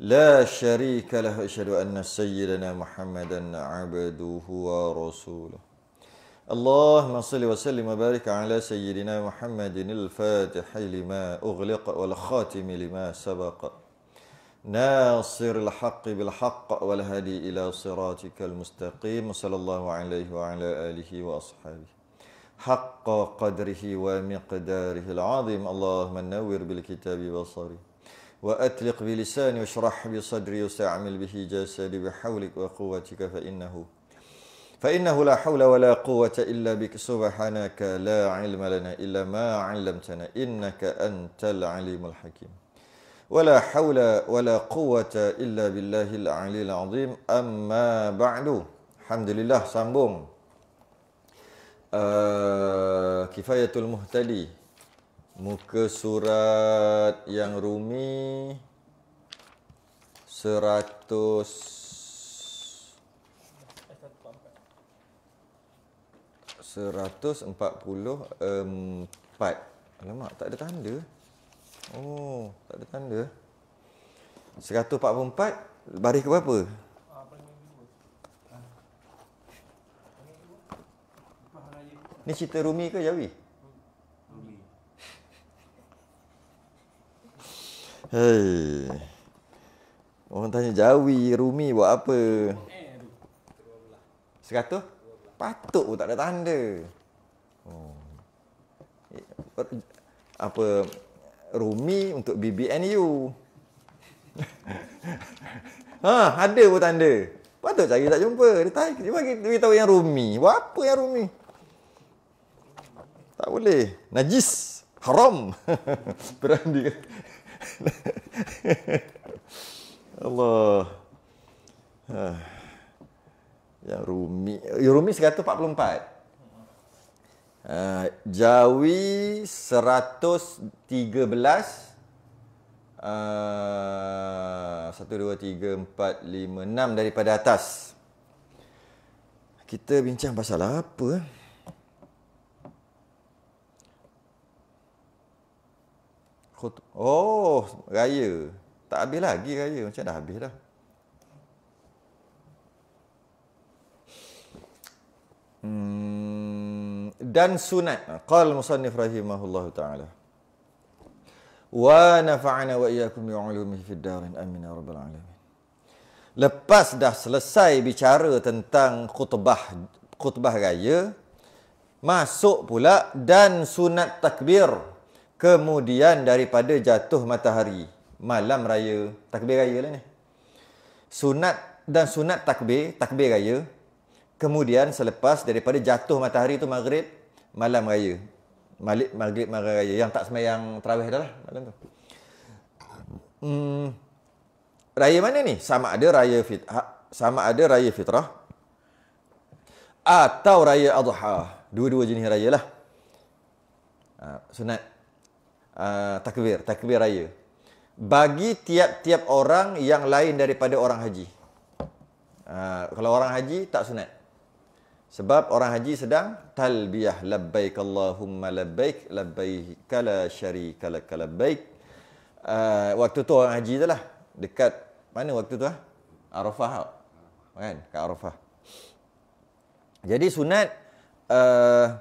لا شريك له أشهد أن سيدنا محمدا عبده ورسوله اللهم صل وسلم وبارك على سيدنا محمد الفاتح لما أغلق والخاتم لما سبق ناصر الحق بالحق والهدي إلى صراطك المستقيم صلى الله عليه وعلى آله وأصحابه حق قدره ومقداره العظيم اللهم نور بالكتاب بصره وأطلق بلساني واشرح بصدري واستعمل به جسدي بحولك وقوتك فإنه فإنه لا حول ولا قوة إلا بك سبحانك لا علم لنا إلا ما علمتنا إنك أنت العليم الحكيم ولا حول ولا قوة إلا بالله العلي العظيم أما بعد الحمد لله سامبوم آه، كفاية المهتدي Muka surat yang rumi 100 Alamak, tak ada tanda. Oh, tak ada tanda. 144 baris ke berapa? Ni cerita Rumi ke Jawi? Ya, Hei. Orang tanya Jawi, Rumi buat apa? Seratus? Patut pun tak ada tanda. Oh. Eh, apa Rumi untuk BBNU? ha, ada pun tanda. Patut cari tak jumpa. Dia tanya, dia bagi dia tahu yang Rumi. Buat apa yang Rumi? Tak boleh. Najis. Haram. Berani. kan? Allah. Ah. Ya Rumi. Ya Rumi 144. Uh, ah, Jawi 113. Uh, 1, 2, 3, 4, 5, 6 daripada atas. Kita bincang pasal apa? Eh? khut oh raya tak habis lagi raya macam dah habis dah hmm, dan sunat qal musannif rahimahullahu taala wa nafa'ana wa iyyakum bi'ulumihi fid darin amin ya rabbal alamin lepas dah selesai bicara tentang khutbah khutbah raya masuk pula dan sunat takbir Kemudian daripada jatuh matahari Malam raya Takbir raya lah ni Sunat dan sunat takbir Takbir raya Kemudian selepas daripada jatuh matahari tu maghrib Malam raya Malik maghrib malam raya Yang tak semayang terawih dah lah malam tu hmm, Raya mana ni? Sama ada raya fitrah ha, Sama ada raya fitrah Atau raya adha Dua-dua jenis raya lah ha, Sunat uh, takbir, takbir raya. Bagi tiap-tiap orang yang lain daripada orang haji. Uh, kalau orang haji, tak sunat. Sebab orang haji sedang talbiyah labbaik Allahumma labbaik labbaik la syarika lak labbaik. Uh, waktu tu orang haji itulah dekat mana waktu tu ah? Arafah. Kan? Kat Arafah. Jadi sunat uh,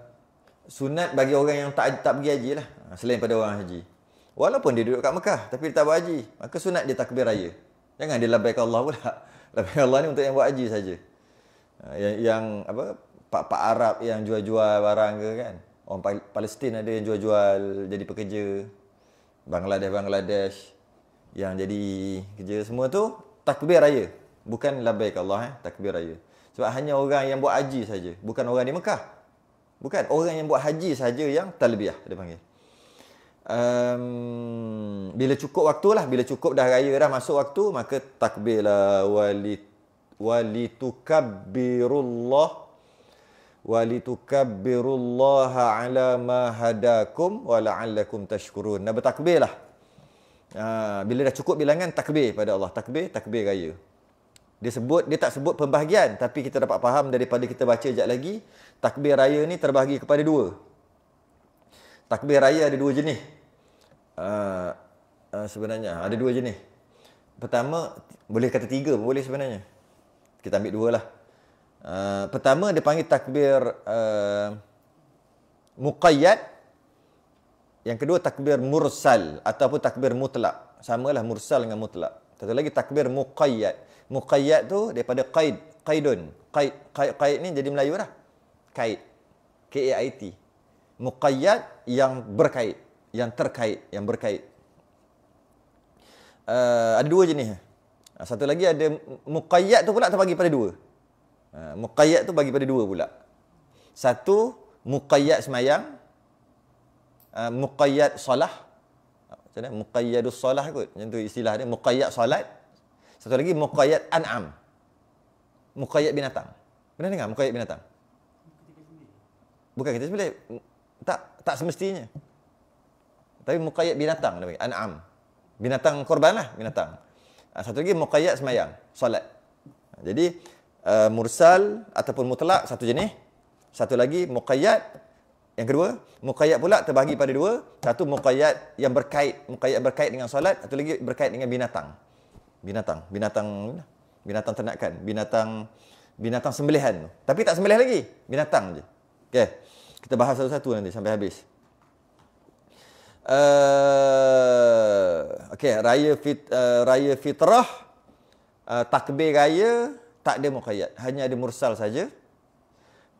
sunat bagi orang yang tak tak pergi haji lah ha, selain pada orang haji walaupun dia duduk kat Mekah tapi dia tak buat haji maka sunat dia takbir raya jangan dia labaikan Allah pula labaikan Allah ni untuk yang buat haji saja ha, yang, yang apa pak-pak Arab yang jual-jual barang ke kan orang Palestin ada yang jual-jual jadi pekerja Bangladesh Bangladesh yang jadi kerja semua tu takbir raya bukan labaikan Allah eh takbir raya sebab hanya orang yang buat haji saja bukan orang di Mekah Bukan orang yang buat haji saja yang talbiyah dia panggil. Um, bila cukup waktu lah, bila cukup dah raya dah masuk waktu maka takbirlah wali walitukabbirullah walitukabbirullah ala ma hadakum wa la'allakum tashkurun. Nah bertakbirlah. Uh, ha, bila dah cukup bilangan takbir pada Allah, takbir takbir raya dia sebut dia tak sebut pembahagian tapi kita dapat faham daripada kita baca sekejap lagi takbir raya ni terbahagi kepada dua takbir raya ada dua jenis uh, uh, sebenarnya ah, ada dua jenis pertama boleh kata tiga pun boleh sebenarnya kita ambil dua lah uh, pertama dia panggil takbir uh, muqayyad yang kedua takbir mursal ataupun takbir mutlak samalah mursal dengan mutlak satu lagi takbir muqayyad muqayyad tu daripada qaid qaidun qaid qaid, qaid ni jadi melayu lah kait k a i t muqayyad yang berkait yang terkait yang berkait uh, ada dua jenis uh, satu lagi ada muqayyad tu pula terbagi pada dua uh, muqayyad tu bagi pada dua pula satu muqayyad semayang uh, muqayyad solah macam mana muqayyadus solah kot macam tu istilah dia muqayyad solat satu lagi muqayyad an'am. Muqayyad binatang. Pernah dengar muqayyad binatang? Bukan kita sebelah Tak tak semestinya. Tapi muqayyad binatang namanya an'am. Binatang korbanlah binatang. Ah, satu lagi muqayyad semayang. solat. Ah, jadi uh, mursal ataupun mutlak satu jenis. Satu lagi muqayyad yang kedua, muqayyad pula terbahagi pada dua. Satu muqayyad yang berkait, muqayyad berkait dengan solat, satu lagi berkait dengan binatang binatang binatang lah. binatang ternakan binatang binatang sembelihan tapi tak sembelih lagi binatang je okey kita bahas satu-satu nanti sampai habis uh, okey raya fit uh, raya fitrah uh, takbir raya tak ada muqayyad hanya ada mursal saja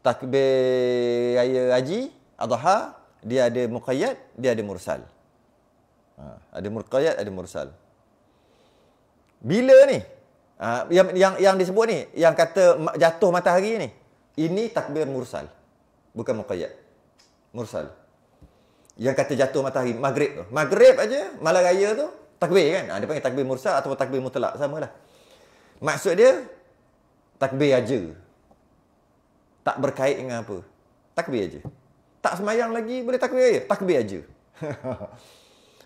takbir raya haji adha dia ada muqayyad dia ada mursal ha, ada muqayyad ada mursal bila ni? Uh, yang yang yang disebut ni, yang kata jatuh matahari ni. Ini takbir mursal. Bukan muqayyad. Mursal. Yang kata jatuh matahari maghrib tu. Maghrib aja malam raya tu takbir kan? Ha, dia panggil takbir mursal atau takbir mutlak sama lah. Maksud dia takbir aja. Tak berkait dengan apa. Takbir aja. Tak semayang lagi boleh takbir raya. Takbir aja.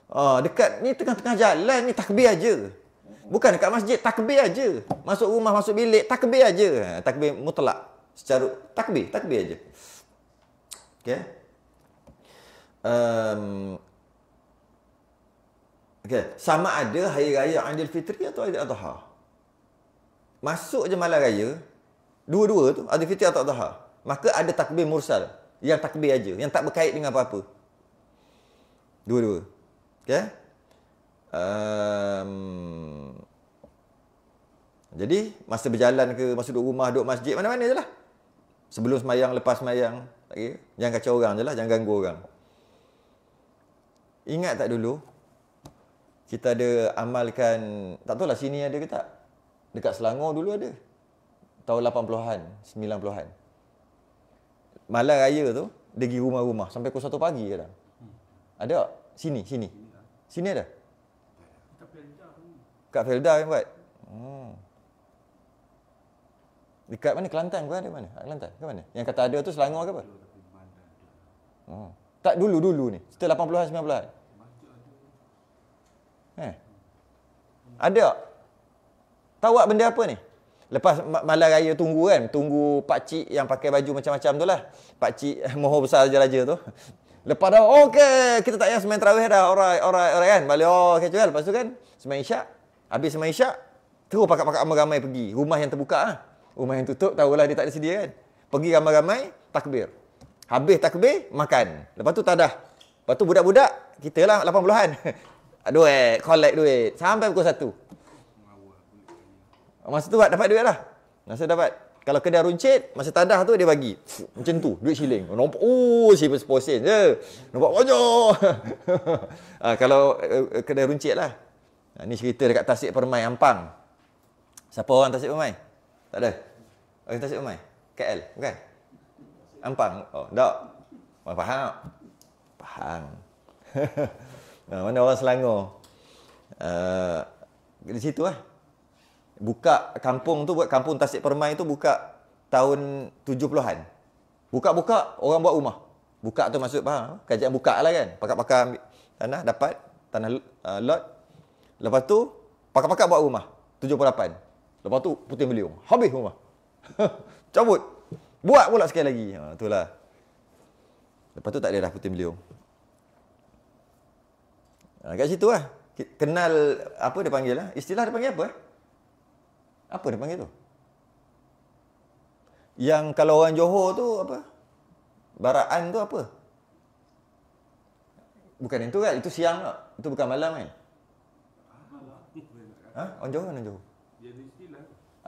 Ah oh, dekat ni tengah-tengah jalan ni takbir aja. Bukan dekat masjid, takbir aja. Masuk rumah, masuk bilik, takbir aja. Ha, takbir mutlak. Secara takbir, takbir aja. Okay. Um, okay. Sama ada hari raya Aidil Fitri atau Aidil Adha? Masuk je malam raya, dua-dua tu, Aidil Fitri atau Adha. Maka ada takbir mursal. Yang takbir aja, yang tak berkait dengan apa-apa. Dua-dua. Okay. Um, jadi, masa berjalan ke, masa duduk rumah, duduk masjid, mana-mana je lah. Sebelum semayang, lepas semayang. Okay? Jangan kacau orang je lah, jangan ganggu orang. Ingat tak dulu, kita ada amalkan, tak tahu lah sini ada ke tak. Dekat Selangor dulu ada. Tahun 80-an, 90-an. Malam raya tu, dia pergi rumah-rumah sampai pukul 1 pagi je Ada tak? Sini, sini. Sini ada? Kak Felda kan buat? Dekat mana? Kelantan ke ada mana? Ah, Kelantan ke mana? Yang kata ada tu Selangor ke apa? Oh. Tak dulu-dulu ni. Setelah 80-an, 90-an. Eh. Ada tak? Tahu tak benda apa ni? Lepas malam raya tunggu kan. Tunggu pakcik yang pakai baju macam-macam tu lah. Pakcik moho besar raja-raja tu. Lepas dah, okey, oh, kita tak payah semain terawih dah. orang orang alright kan. Balik, oh, okay, cuman. Lepas tu kan, semain isyak. Habis semain isyak, terus pakat-pakat ramai-ramai pergi. Rumah yang terbuka lah. Ha? Rumah yang tutup, tahulah dia tak ada sedia kan. Pergi ramai-ramai, takbir. Habis takbir, makan. Lepas tu tadah. Lepas tu budak-budak, kita lah 80-an. Aduh eh, collect duit. Sampai pukul satu. Masa tu dapat duit lah. Masa dapat. Kalau kedai runcit, masa tadah tu dia bagi. Macam tu, duit siling. Nampak, oh, siapa sepuluh je. Nampak banyak. ha, kalau eh, kedai runcit lah. Ha, ni cerita dekat Tasik Permai, Ampang. Siapa orang Tasik Permai. Tak ada. Okey, Tasik Umai. KL, bukan? Ampang. Oh, tak. Mana Pahang tak? Pahang. nah, mana orang Selangor? Uh, di situ lah. Buka kampung tu, buat kampung Tasik Permai tu buka tahun 70-an. Buka-buka, orang buat rumah. Buka tu maksud Pahang. Kajian buka lah kan. Pakat-pakat ambil tanah, dapat tanah uh, lot. Lepas tu, pakat-pakat buat rumah. 78. Lepas tu puting beliung. Habis rumah. Cabut. Buat pula sekali lagi. Ha, itulah. Lepas tu tak ada dah puting beliung. Ha, kat situ lah. Kenal apa dia panggil lah. Istilah dia panggil apa? Apa dia panggil tu? Yang kalau orang Johor tu apa? Baraan tu apa? Bukan itu kan? Itu siang tak? Itu bukan malam kan? Lah. Ha? Orang Johor mana Johor?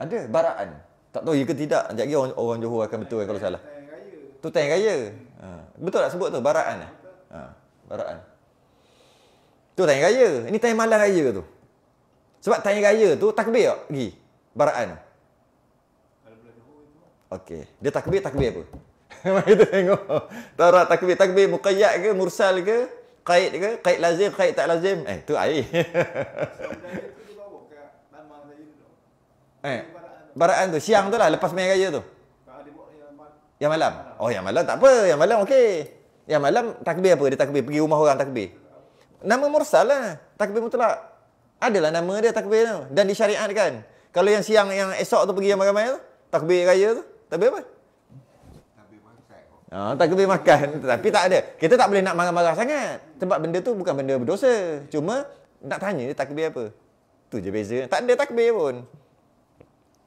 Ada baraan. Tak tahu ya ke tidak. Sekejap lagi orang, orang Johor akan betul kalau salah. Tu tayang raya. Ha. Betul tak sebut tu? Baraan. Eh? Ha. Baraan. Tu tayang raya. Ini tayang malam raya tu. Sebab tayang raya tu takbir tak pergi? Baraan. Okey. Dia takbir, takbir apa? Memang kita tengok. Tara takbir. Takbir muqayyad ke? Mursal ke? Kait ke? Kait lazim? Kait tak lazim? Eh, tu air. Eh. Baraan tu siang tu lah lepas main raya tu. Yang malam. Oh yang malam tak apa. Yang malam okey. Yang malam takbir apa? Dia takbir pergi rumah orang takbir. Nama mursal lah. Takbir mutlak. Adalah nama dia takbir tu. Dan kan. Kalau yang siang yang esok tu pergi yang ramai tu, takbir raya tu, takbir apa? Ah, oh, tak boleh makan. Tapi tak ada. Kita tak boleh nak marah-marah sangat. Sebab benda tu bukan benda berdosa. Cuma nak tanya dia takbir apa. Tu je beza. Tak ada takbir pun.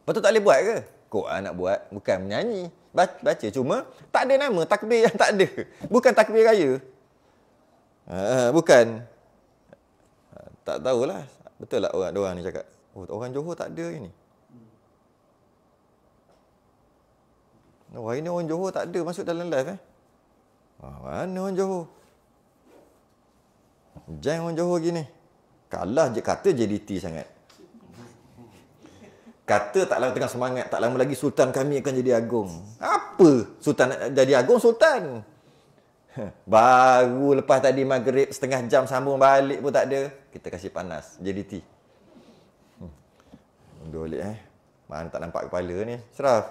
Betul tak boleh buat ke? Kok lah nak buat. Bukan menyanyi. Baca cuma tak ada nama. Takbir yang tak ada. Bukan takbir raya. Ah, bukan. Ah, tak tahulah. Betul lah orang, orang ni cakap. Oh, orang Johor tak ada ni? Oh, hari ni orang Johor tak ada masuk dalam live eh? Oh, mana orang Johor? Jangan orang Johor gini. Kalah je, kata JDT sangat. Kata tak lama tengah semangat, tak lama lagi sultan kami akan jadi agung. Apa? Sultan nak jadi agung sultan? Baru lepas tadi maghrib setengah jam sambung balik pun tak ada. Kita kasih panas. JDT. Hmm. Dolik eh. Mana tak nampak kepala ni. Seraf.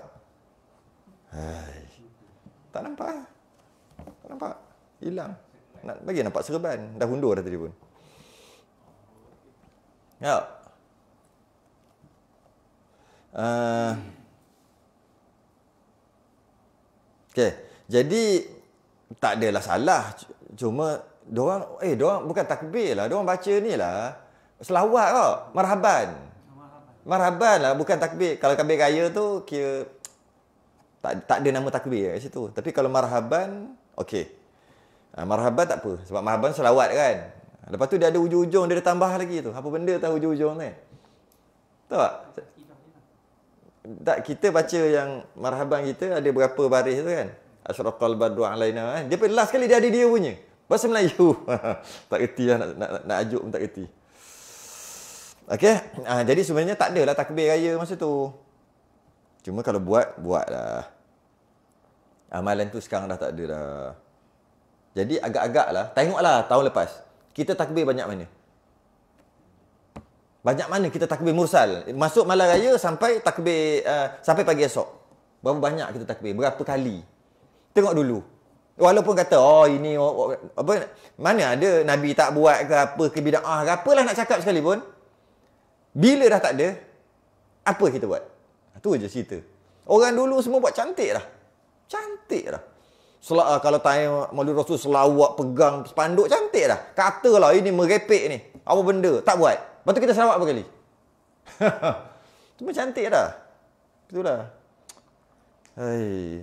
Hai. Tak nampak. Tak nampak. Hilang. Nak bagi nampak serban. Dah undur dah tadi pun. Ya. Ah. okay. Jadi tak adalah salah. Cuma diorang eh diorang bukan takbir lah. Diorang baca ni lah. Selawat kok. Marhaban. Marhaban lah bukan takbir. Kalau kabir raya tu kira tak, tak ada nama takbir kat situ. Tapi kalau marhaban, okey. Ah, marhaban tak apa. Sebab marhaban selawat kan. Lepas tu dia ada ujung-ujung, dia ada tambah lagi tu. Apa benda tu ujung-ujung ni? Tahu tak? tak kita baca yang marhaban kita ada berapa baris tu kan? Asraqal badu alaina eh. Dia pun last sekali dia ada dia punya. Bahasa Melayu. tak reti lah, nak, nak, nak, nak ajuk pun tak reti. Okey. Ha, jadi sebenarnya tak adalah takbir raya masa tu. Cuma kalau buat, buatlah. Amalan tu sekarang dah tak ada dah. Jadi agak-agak lah. Tengoklah tahun lepas. Kita takbir banyak mana. Banyak mana kita takbir mursal. Masuk malam raya sampai takbir uh, sampai pagi esok. Berapa banyak kita takbir? Berapa kali? Tengok dulu. Walaupun kata, oh ini oh, oh, apa, mana ada Nabi tak buat ke apa ke bida'ah ke apalah nak cakap sekali pun. Bila dah tak ada, apa kita buat? Ah, tu je cerita. Orang dulu semua buat cantik dah. Cantik dah. Selak, ah, kalau tanya Maulid Rasul selawat pegang spanduk cantik dah. Katalah ini merepek ni. Apa benda? Tak buat. Lepas tu kita selawat berapa kali? Cuma cantik dah. itulah. Hai.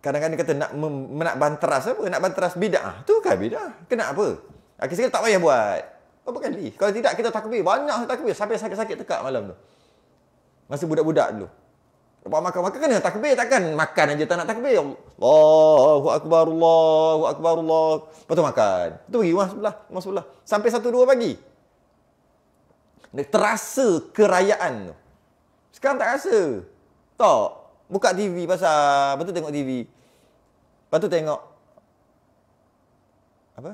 Kadang-kadang kata nak mem, nak banteras apa? Nak banteras bidah. Tu kan bidah. Kena apa? Akhir sekali tak payah buat. Apa kali? Kalau tidak kita takbir. Banyak takbir. Sampai sakit-sakit tekak malam tu. Masa budak-budak dulu. Lepas makan makan kena kan? takbir takkan makan aja tak nak takbir. Allahu akbar Allahu akbar Allah. Lepas tu makan. Tu pergi rumah sebelah, rumah sebelah. Sampai satu dua pagi. Dia terasa kerayaan tu. Sekarang tak rasa. Tak. Buka TV pasal, lepas tu tengok TV. Lepas tu tengok apa?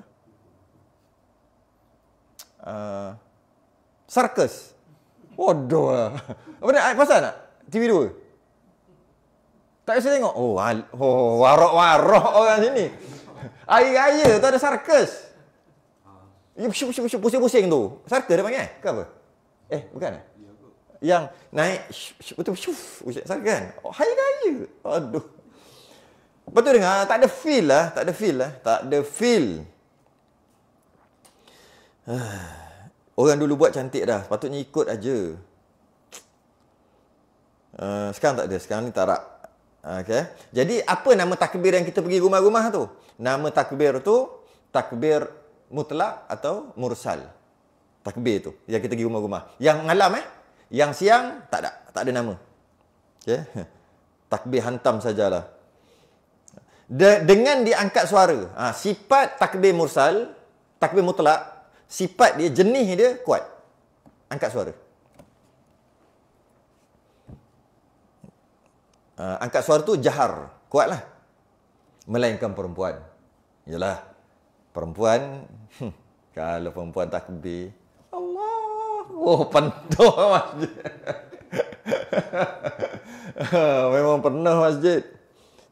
Uh, sarkas. Waduh. Apa ni? Pasal tak? TV 2. Tak biasa tengok. Oh, warok warok oh orang sini. Hari raya tu ada sarkas. Ya, pusing-pusing tu. Sarkas dia panggil? Eh? Ke apa? Eh, bukan eh? Yang naik. Betul, Sarkas kan? Oh, hari raya. Aduh. Lepas tu dengar, tak ada feel lah. Tak ada feel lah. Tak ada feel. Orang dulu buat cantik dah. Patutnya ikut aja. Uh, sekarang tak ada. Sekarang ni tak rak. Okay, Jadi apa nama takbir yang kita pergi rumah-rumah tu? Nama takbir tu takbir mutlak atau mursal. Takbir tu yang kita pergi rumah-rumah. Yang malam eh, yang siang tak ada tak ada nama. Okey. Takbir hantam sajalah. De, dengan diangkat suara. Ha, sifat takbir mursal, takbir mutlak, sifat dia jenis dia kuat. Angkat suara. uh, angkat suara tu jahar, kuatlah. Melainkan perempuan. Yalah. Perempuan hmm, kalau perempuan takbir, Allah, oh pantuh masjid. Memang pernah masjid.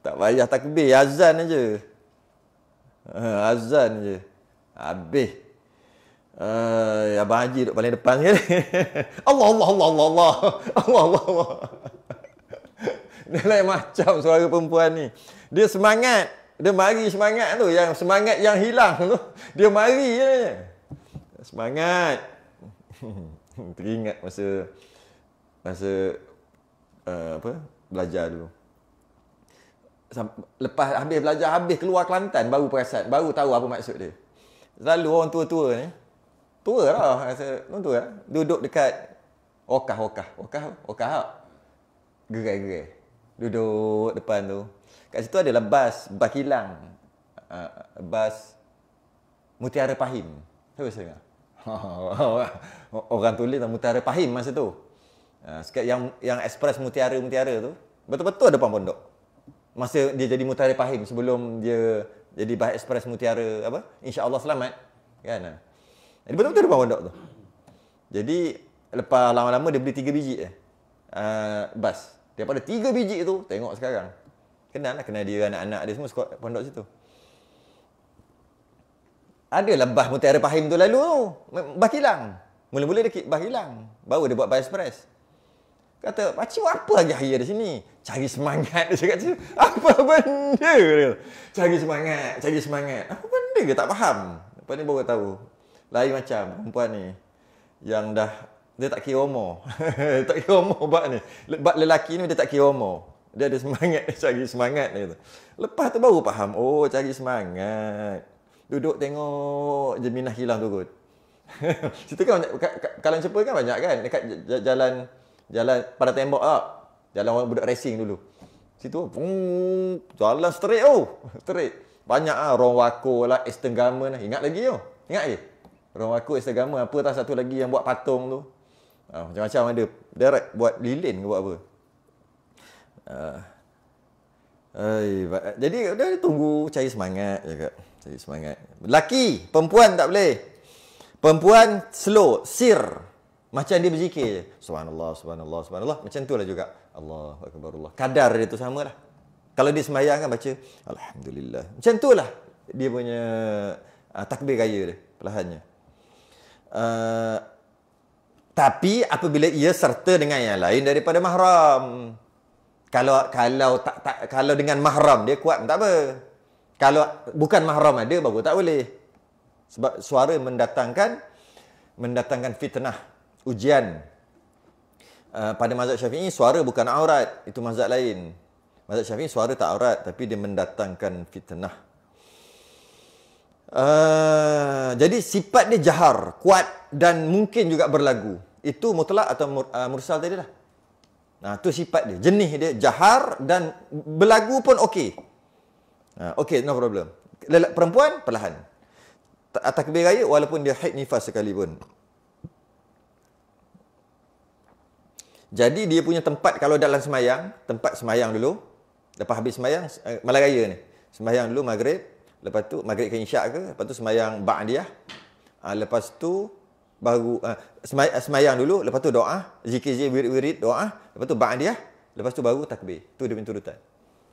Tak payah takbir, azan aja. Uh, azan je. Habis. Uh, Abang Haji duduk paling depan sekali. Allah, Allah, Allah, Allah. Allah, Allah, Allah dia lain macam suara perempuan ni. Dia semangat. Dia mari semangat tu. Yang semangat yang hilang tu. Dia mari je. Semangat. Teringat masa masa uh, apa belajar dulu. Lepas habis belajar, habis keluar Kelantan baru perasan. Baru tahu apa maksud dia. Selalu orang tua-tua ni. Tua lah. Rasa, tua lah. Duduk dekat okah-okah. Okah-okah. Gerai-gerai. Duduk depan tu. Kat situ adalah bas, bakilang, Uh, bas Mutiara Pahim. Tahu saya dengar? Orang tulis lah Mutiara Pahim masa tu. Uh, yang yang ekspres Mutiara-Mutiara tu. Betul-betul depan pondok. Masa dia jadi Mutiara Pahim sebelum dia jadi bas ekspres Mutiara apa? InsyaAllah selamat. Kan? Ah, jadi betul-betul depan pondok tu. Jadi lepas lama-lama dia beli tiga biji je. Uh, bas. Bas. Daripada tiga biji tu, tengok sekarang. Kenal lah, kenal dia anak-anak dia semua sekolah pondok situ. Ada lebah mutiara pahim tu lalu tu. Bah hilang. Mula-mula dia bah hilang. Baru dia buat bias press. Kata, pakcik buat apa lagi hari di sini? Cari semangat dia cakap tu. Apa benda dia? Cari semangat, cari semangat. Apa benda dia tak faham? Lepas ni baru tahu. Lain macam perempuan ni. Yang dah dia tak kira umur. tak kira umur bab ni. Bab lelaki ni dia tak kira umur. Dia ada semangat dia cari semangat dia Lepas tu baru faham, oh cari semangat. Duduk tengok jeminah hilang turun. Situ kan banyak, kalau cepat kan banyak kan dekat jalan jalan pada tembok ah. Jalan orang budak racing dulu. Situ pun jalan straight oh, straight. Banyak ah orang wako lah, Eastern lah. Ingat lagi tu. Oh. Ingat lagi. Orang wako Eastern apa tah satu lagi yang buat patung tu. Ha, macam-macam ada direct buat lilin ke buat apa. Ha. Ah. Ay, jadi dia tunggu cari semangat juga kat. Cari semangat. Laki, perempuan tak boleh. Perempuan slow, sir. Macam dia berzikir je. Subhanallah, subhanallah, subhanallah. Macam tu lah juga. Allah, akbarullah. Kadar dia tu sama lah. Kalau dia semayang, kan baca. Alhamdulillah. Macam tu lah. Dia punya uh, takbir raya dia. Perlahannya. Uh, tapi apabila ia serta dengan yang lain daripada mahram. Kalau kalau tak, tak kalau dengan mahram dia kuat tak apa. Kalau bukan mahram ada baru tak boleh. Sebab suara mendatangkan mendatangkan fitnah, ujian. Uh, pada mazhab Syafi'i suara bukan aurat, itu mazhab lain. Mazhab Syafi'i suara tak aurat tapi dia mendatangkan fitnah. Uh, jadi sifat dia jahar, kuat dan mungkin juga berlagu itu mutlak atau mur, uh, mursal tadi lah. Nah, tu sifat dia, jenis dia jahar dan berlagu pun okey. Nah, okey, no problem. Lelak perempuan perlahan. Takbir raya walaupun dia haid nifas sekali pun. Jadi dia punya tempat kalau dalam semayang, tempat semayang dulu. Lepas habis semayang, eh, malam raya ni. Semayang dulu maghrib. Lepas tu maghrib ke isyak ke. Lepas tu semayang ba'diyah. Ha, lepas tu baru uh, semay, semayang dulu lepas tu doa zikir-zikir wirid-wirid doa lepas tu ba'diyah lepas tu baru takbir tu dia turutan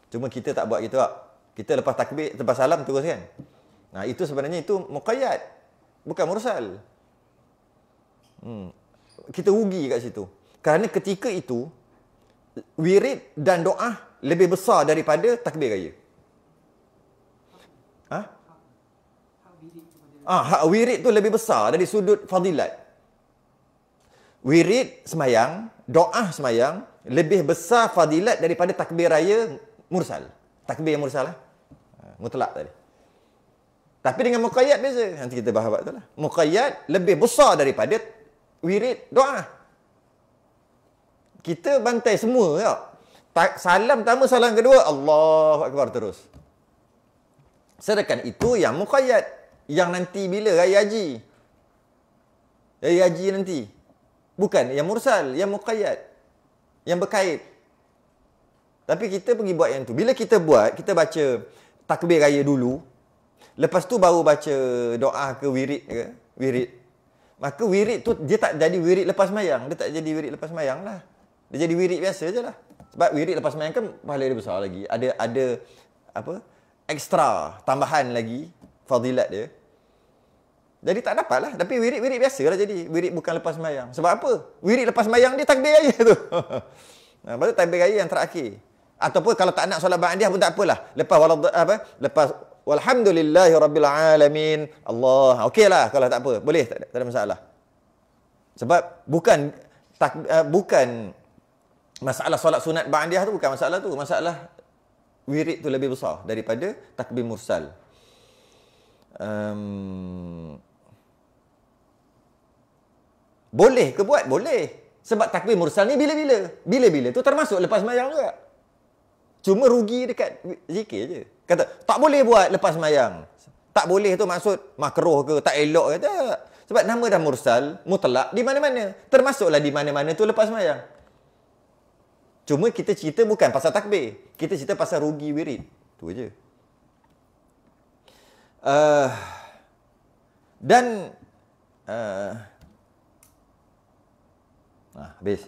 cuma kita tak buat gitu ah kita lepas takbir lepas salam terus kan nah itu sebenarnya itu muqayyad bukan mursal hmm kita rugi kat situ kerana ketika itu wirid dan doa lebih besar daripada takbir raya Ah, hak wirid tu lebih besar dari sudut fadilat. Wirid semayang, doa semayang, lebih besar fadilat daripada takbir raya mursal. Takbir yang mursal lah. Ah, mutlak tadi. Tapi dengan muqayyad biasa. Nanti kita bahas tu lah. Muqayyad lebih besar daripada wirid doa. Kita bantai semua tak? Ya. tak salam pertama, salam kedua. Allah Akbar terus. Sedangkan itu yang muqayyad. Yang nanti bila raya haji? Raya haji nanti. Bukan yang mursal, yang muqayyad. Yang berkait. Tapi kita pergi buat yang tu. Bila kita buat, kita baca takbir raya dulu. Lepas tu baru baca doa ke wirid ke? Wirid. Maka wirid tu dia tak jadi wirid lepas mayang. Dia tak jadi wirid lepas mayang lah. Dia jadi wirid biasa je lah. Sebab wirid lepas mayang kan pahala dia besar lagi. Ada ada apa? Ekstra tambahan lagi fadilat dia. Jadi tak dapat lah. Tapi wirid-wirid biasa lah jadi. Wirid bukan lepas semayang. Sebab apa? Wirid lepas semayang dia takbir raya tu. Ha, lepas tu takbir raya yang terakhir. Ataupun kalau tak nak solat ba'adiyah pun tak apalah. Lepas walad, apa? Lepas walhamdulillahi rabbil alamin. Allah. Okey lah kalau tak apa. Boleh. Tak ada, tak ada masalah. Sebab bukan tak, uh, bukan masalah solat sunat ba'adiyah tu bukan masalah tu. Masalah wirid tu lebih besar daripada takbir mursal. Um, boleh ke buat? Boleh. Sebab takbir mursal ni bila-bila. Bila-bila tu termasuk lepas mayang juga. Cuma rugi dekat zikir je. Kata, tak boleh buat lepas mayang. Tak boleh tu maksud makroh ke, tak elok ke, tak. Sebab nama dah mursal, mutlak, di mana-mana. Termasuklah di mana-mana tu lepas mayang. Cuma kita cerita bukan pasal takbir. Kita cerita pasal rugi wirid. Tu je. Uh, dan uh, Ah, habis.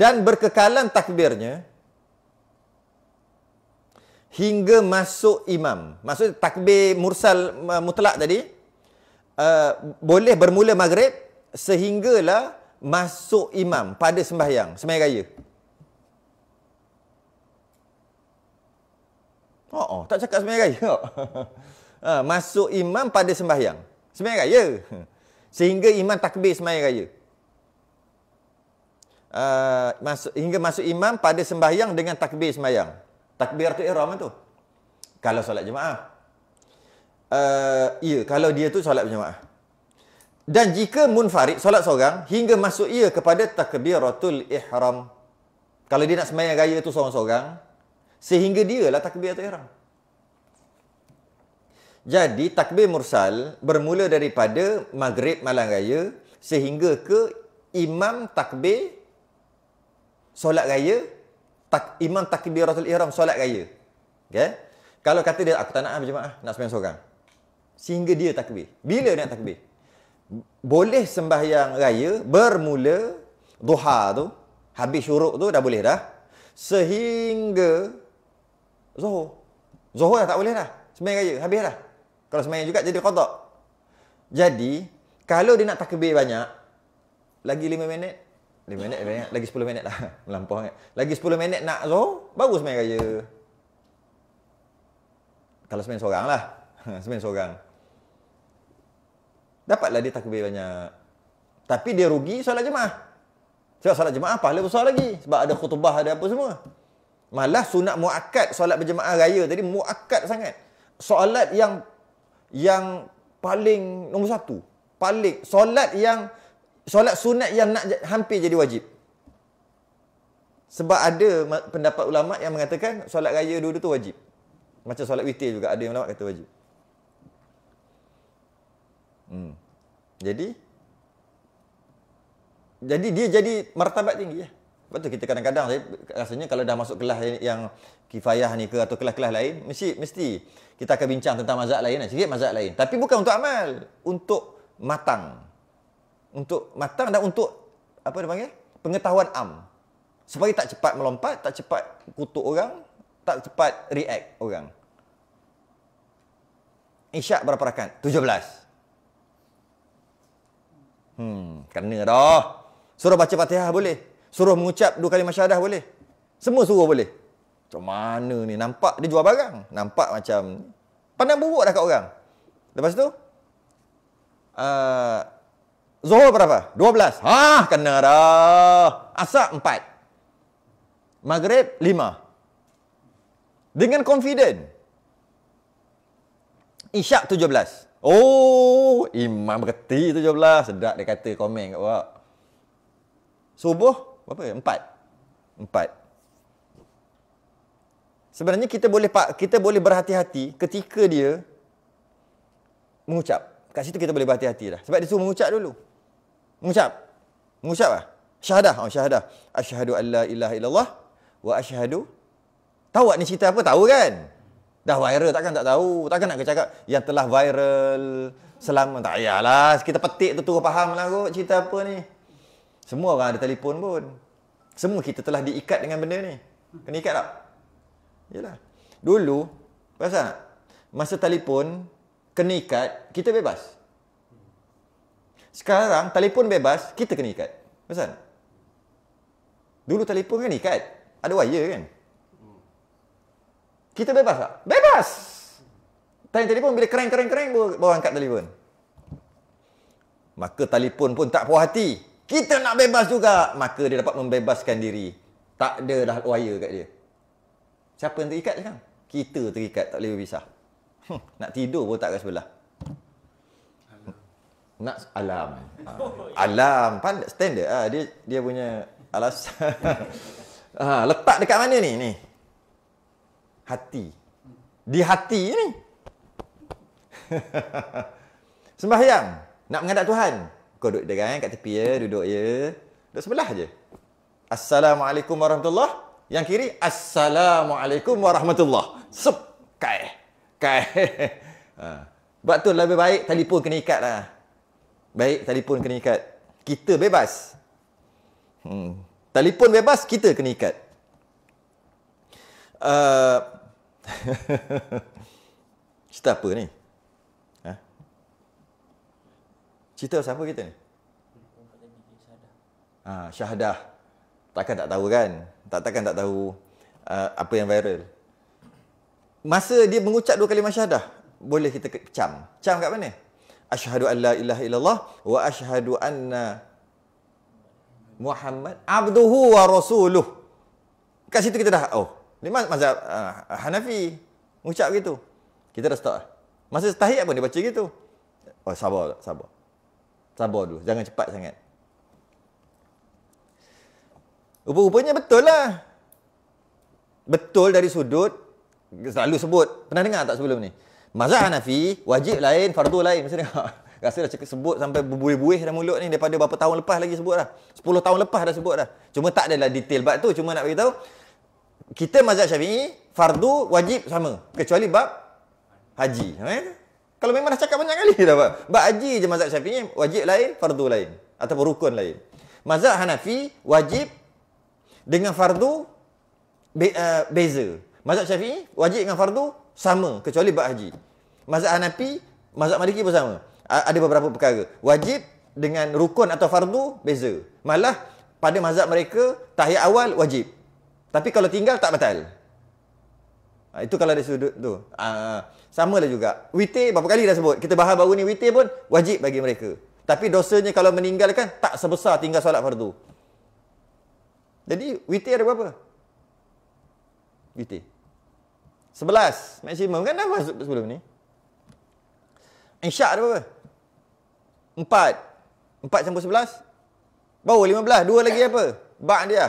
Dan berkekalan takbirnya hingga masuk imam. Maksud takbir mursal uh, mutlak tadi uh, boleh bermula maghrib sehinggalah masuk imam pada sembahyang, sembahyang raya. Oh, oh tak cakap sembahyang raya. uh, masuk imam pada sembahyang. Sembahyang raya. Sehingga imam takbir sembahyang raya. Ah, masuk, hingga masuk imam pada sembahyang dengan takbir sembahyang. Takbir tu ihram tu. Kalau solat jemaah. Ah, uh, ya, kalau dia tu solat berjemaah. Dan jika munfarid solat seorang hingga masuk ia kepada takbiratul ihram. Kalau dia nak sembahyang raya tu seorang-seorang sehingga dia lah takbir takbiratul ihram. Jadi takbir mursal bermula daripada maghrib malam raya sehingga ke imam takbir solat raya tak, imam takbiratul ihram solat raya okey kalau kata dia aku tak nak ah, berjemaah nak sembang seorang sehingga dia takbir bila nak takbir boleh sembahyang raya bermula duha tu habis syuruk tu dah boleh dah sehingga zuhur zuhur dah tak boleh dah sembahyang raya habis dah kalau sembahyang juga jadi qada jadi kalau dia nak takbir banyak lagi lima minit 5 minit banyak. Lagi 10 minit lah. Melampau sangat. Lagi 10 minit nak Zohor, baru semain raya. Kalau semain seorang lah. semain seorang. Dapatlah dia takbir banyak. Tapi dia rugi solat jemaah. Sebab solat jemaah apa? Lebih besar lagi. Sebab ada khutbah, ada apa semua. Malah sunat mu'akad solat berjemaah raya tadi mu'akad sangat. Solat yang yang paling nombor satu. Paling. Solat yang solat sunat yang nak hampir jadi wajib. Sebab ada pendapat ulama yang mengatakan solat raya dulu tu wajib. Macam solat witir juga ada yang ulama kata wajib. Hmm. Jadi jadi dia jadi martabat tinggi ya. Sebab tu kita kadang-kadang rasanya kalau dah masuk kelas yang kifayah ni ke atau kelas-kelas lain mesti mesti kita akan bincang tentang mazhab lain lah. Sikit mazhab lain. Tapi bukan untuk amal, untuk matang untuk matang dan untuk apa dia panggil pengetahuan am supaya tak cepat melompat tak cepat kutuk orang tak cepat react orang isyak berapa rakan 17 hmm kena dah suruh baca fatihah boleh suruh mengucap dua kali masyadah boleh semua suruh boleh macam mana ni nampak dia jual barang nampak macam pandang buruk dah kat orang lepas tu uh, Zuhur berapa? 12. Ha, ah, kena dah. Asar 4. Maghrib 5. Dengan confident. Isyak 17. Oh, imam reti 17. Sedap dia kata komen kat awak. Subuh berapa? 4. 4. Sebenarnya kita boleh pak kita boleh berhati-hati ketika dia mengucap. Kat situ kita boleh berhati-hati dah. Sebab dia suruh mengucap dulu. Mengucap. Mengucap apa? Syahadah. Oh, syahadah. Asyhadu an la ilaha illallah wa asyhadu Tahu tak ni cerita apa? Tahu kan? Dah viral takkan tak tahu. Takkan nak cakap yang telah viral selama. Tak payahlah. Kita petik tu terus faham lah kot cerita apa ni. Semua orang ada telefon pun. Semua kita telah diikat dengan benda ni. Kena ikat tak? Yalah. Dulu, perasan tak? Masa telefon, kena ikat, kita bebas. Sekarang telefon bebas, kita kena ikat. Pasal? Dulu telefon kan ikat. Ada wire kan? Kita bebas tak? Bebas! Tanya telefon bila kereng-kereng-kereng bawa angkat telefon. Maka telefon pun tak puas hati. Kita nak bebas juga. Maka dia dapat membebaskan diri. Tak ada dah wire kat dia. Siapa yang terikat sekarang? Kita terikat tak boleh berpisah. Hm, nak tidur pun tak kat sebelah nak alam. Ah, alam pan standard ah dia dia punya alas ah letak dekat mana ni ni? Hati. Di hati ni. Sembahyang nak menghadap Tuhan. Kau duduk dekat eh, kat tepi ya, duduk ya. Duduk sebelah aje. Assalamualaikum warahmatullahi. Yang kiri Assalamualaikum warahmatullahi. Sup kai. Kai. Ha. Ah. Buat tu lebih baik telefon kena ikat lah. Baik telefon kena ikat. Kita bebas. Hmm. Telefon bebas, kita kena ikat. Uh, cerita apa ni? Ha? Cerita pasal apa kita ni? Ha, syahadah. Takkan tak tahu kan? Tak takkan tak tahu uh, apa yang viral. Masa dia mengucap dua kalimah syahadah, boleh kita cam. Cam kat mana? asyhadu an la ilaha illallah wa asyhadu anna Muhammad abduhu wa rasuluh. Kat situ kita dah oh, ni mazhab uh, Hanafi ucap gitu. Kita dah start. Masa tahiyat pun dia baca gitu. Oh sabar, sabar. Sabar dulu, jangan cepat sangat. Rupa-rupanya betul lah. Betul dari sudut, selalu sebut. Pernah dengar tak sebelum ni? Mazhab Hanafi wajib lain, fardu lain. Maksudnya, rasa dah cakap, sebut sampai berbuih-buih dah mulut ni daripada berapa tahun lepas lagi sebut dah. Sepuluh tahun lepas dah sebut dah. Cuma tak adalah detail bab tu. Cuma nak beritahu, kita mazhab syafi'i, fardu, wajib sama. Kecuali bab haji. Eh? Kalau memang dah cakap banyak kali dah bab. Bab haji je mazhab syafi'i, wajib lain, fardu lain. Ataupun rukun lain. Mazhab Hanafi, wajib dengan fardu, be, uh, beza. Mazhab syafi'i, wajib dengan fardu, sama kecuali bab haji. Mazhab Hanafi, mazhab Maliki pun sama. Ada beberapa perkara. Wajib dengan rukun atau fardu beza. Malah pada mazhab mereka tahiyat awal wajib. Tapi kalau tinggal tak batal. Ha, itu kalau dari sudut tu. Ha, sama lah juga. Witir berapa kali dah sebut. Kita bahas baru ni witir pun wajib bagi mereka. Tapi dosanya kalau meninggalkan tak sebesar tinggal solat fardu. Jadi witir ada berapa? Witir. Sebelas maksimum kan dah masuk sebelum ni. Insya ada berapa? Empat. Empat campur sebelas. Bawa lima belas. Dua lagi apa? Bak dia.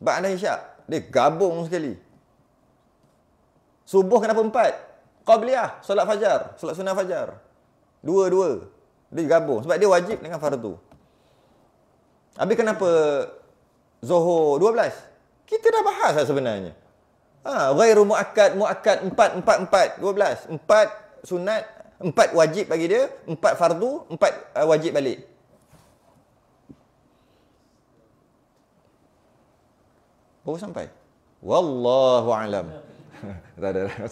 Bak dah Insya. Dia gabung sekali. Subuh kenapa empat? Kau Qabliyah. Solat fajar. Solat sunnah fajar. Dua-dua. Dia gabung. Sebab dia wajib dengan fardu. Habis kenapa Zohor dua belas? Kita dah bahas lah sebenarnya. Ha, ghairu muakkad muakkad 4 4 4 12 4 sunat 4 wajib bagi dia 4 fardu 4 uh, wajib balik Baru sampai wallahu alam tak ada lah.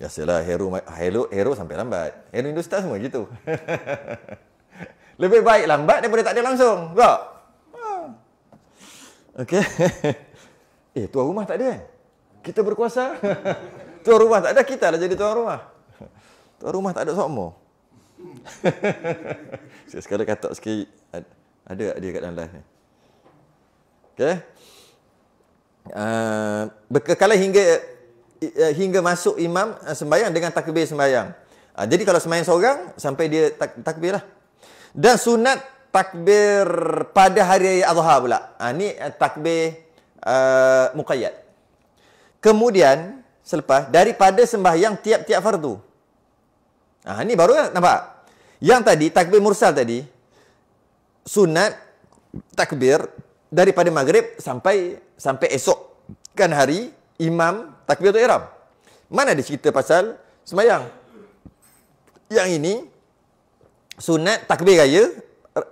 Biasalah hero ah, hero hero sampai lambat. Hero industri semua gitu. Lebih baik lambat daripada tak ada langsung. Tak? Okey. eh, tuan rumah tak ada kan? Kita berkuasa. tuan rumah tak ada, kita lah jadi tuan rumah. Tuan rumah tak ada sokmo. Saya sekarang kata sikit ada dia kat dalam live ni. Okey. Uh, berkekalan hingga eh, eh, hingga masuk imam sembahyang dengan takbir sembahyang. Uh, jadi kalau sembahyang seorang sampai dia tak, takbir lah. Dan sunat takbir pada hari raya Adha pula. Ha, ni eh, takbir uh, muqayyad. Kemudian selepas daripada sembahyang tiap-tiap fardu. Ha, ni baru nampak. Yang tadi takbir mursal tadi sunat takbir daripada maghrib sampai sampai esok kan hari imam takbir untuk ihram. Mana ada cerita pasal sembahyang? Yang ini sunat takbir raya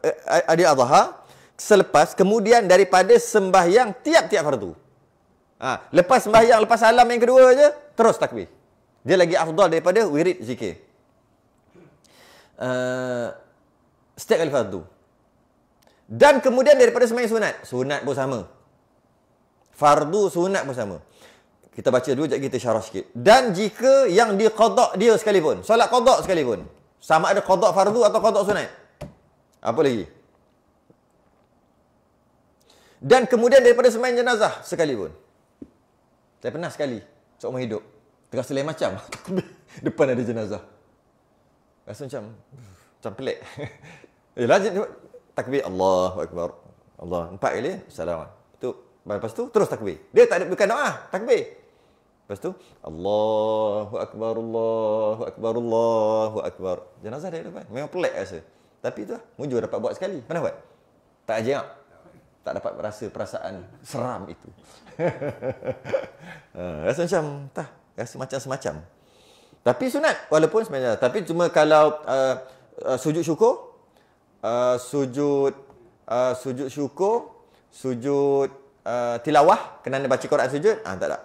Eh, eh, Adi Adha selepas kemudian daripada sembahyang tiap-tiap fardu. Ha, lepas sembahyang, lepas salam yang kedua je, terus takbir. Dia lagi afdal daripada wirid zikir. Uh, setiap kali fardu. Dan kemudian daripada sembahyang sunat. Sunat pun sama. Fardu sunat pun sama. Kita baca dulu, kita syarah sikit. Dan jika yang dikodok dia sekalipun. Solat kodok sekalipun. Sama ada kodok fardu atau kodok sunat. Apa lagi? Dan kemudian daripada semain jenazah sekali pun Saya pernah sekali seumur hidup. Terasa lain macam. Depan ada jenazah. Rasa macam, macam pelik. Yelah, eh, takbir Allah Akbar. Allah. Empat kali, salam. tu lepas tu, terus takbir. Dia tak ada, bukan doa, takbir. Lepas tu, Allahu Akbar, Allahu Akbar, Allahu Akbar. Jenazah dia depan. Memang pelik rasa. Tapi tu lah. Mujur dapat buat sekali. Pernah buat? Tak ajak. Tak dapat rasa perasaan seram itu. Ha, rasa macam, tak. Rasa macam-semacam. Tapi sunat. Walaupun sebenarnya. Tapi cuma kalau uh, uh, sujud syukur. Uh, sujud uh, sujud syukur. Sujud uh, tilawah. Kena ada baca Quran sujud. Ah, tak tak.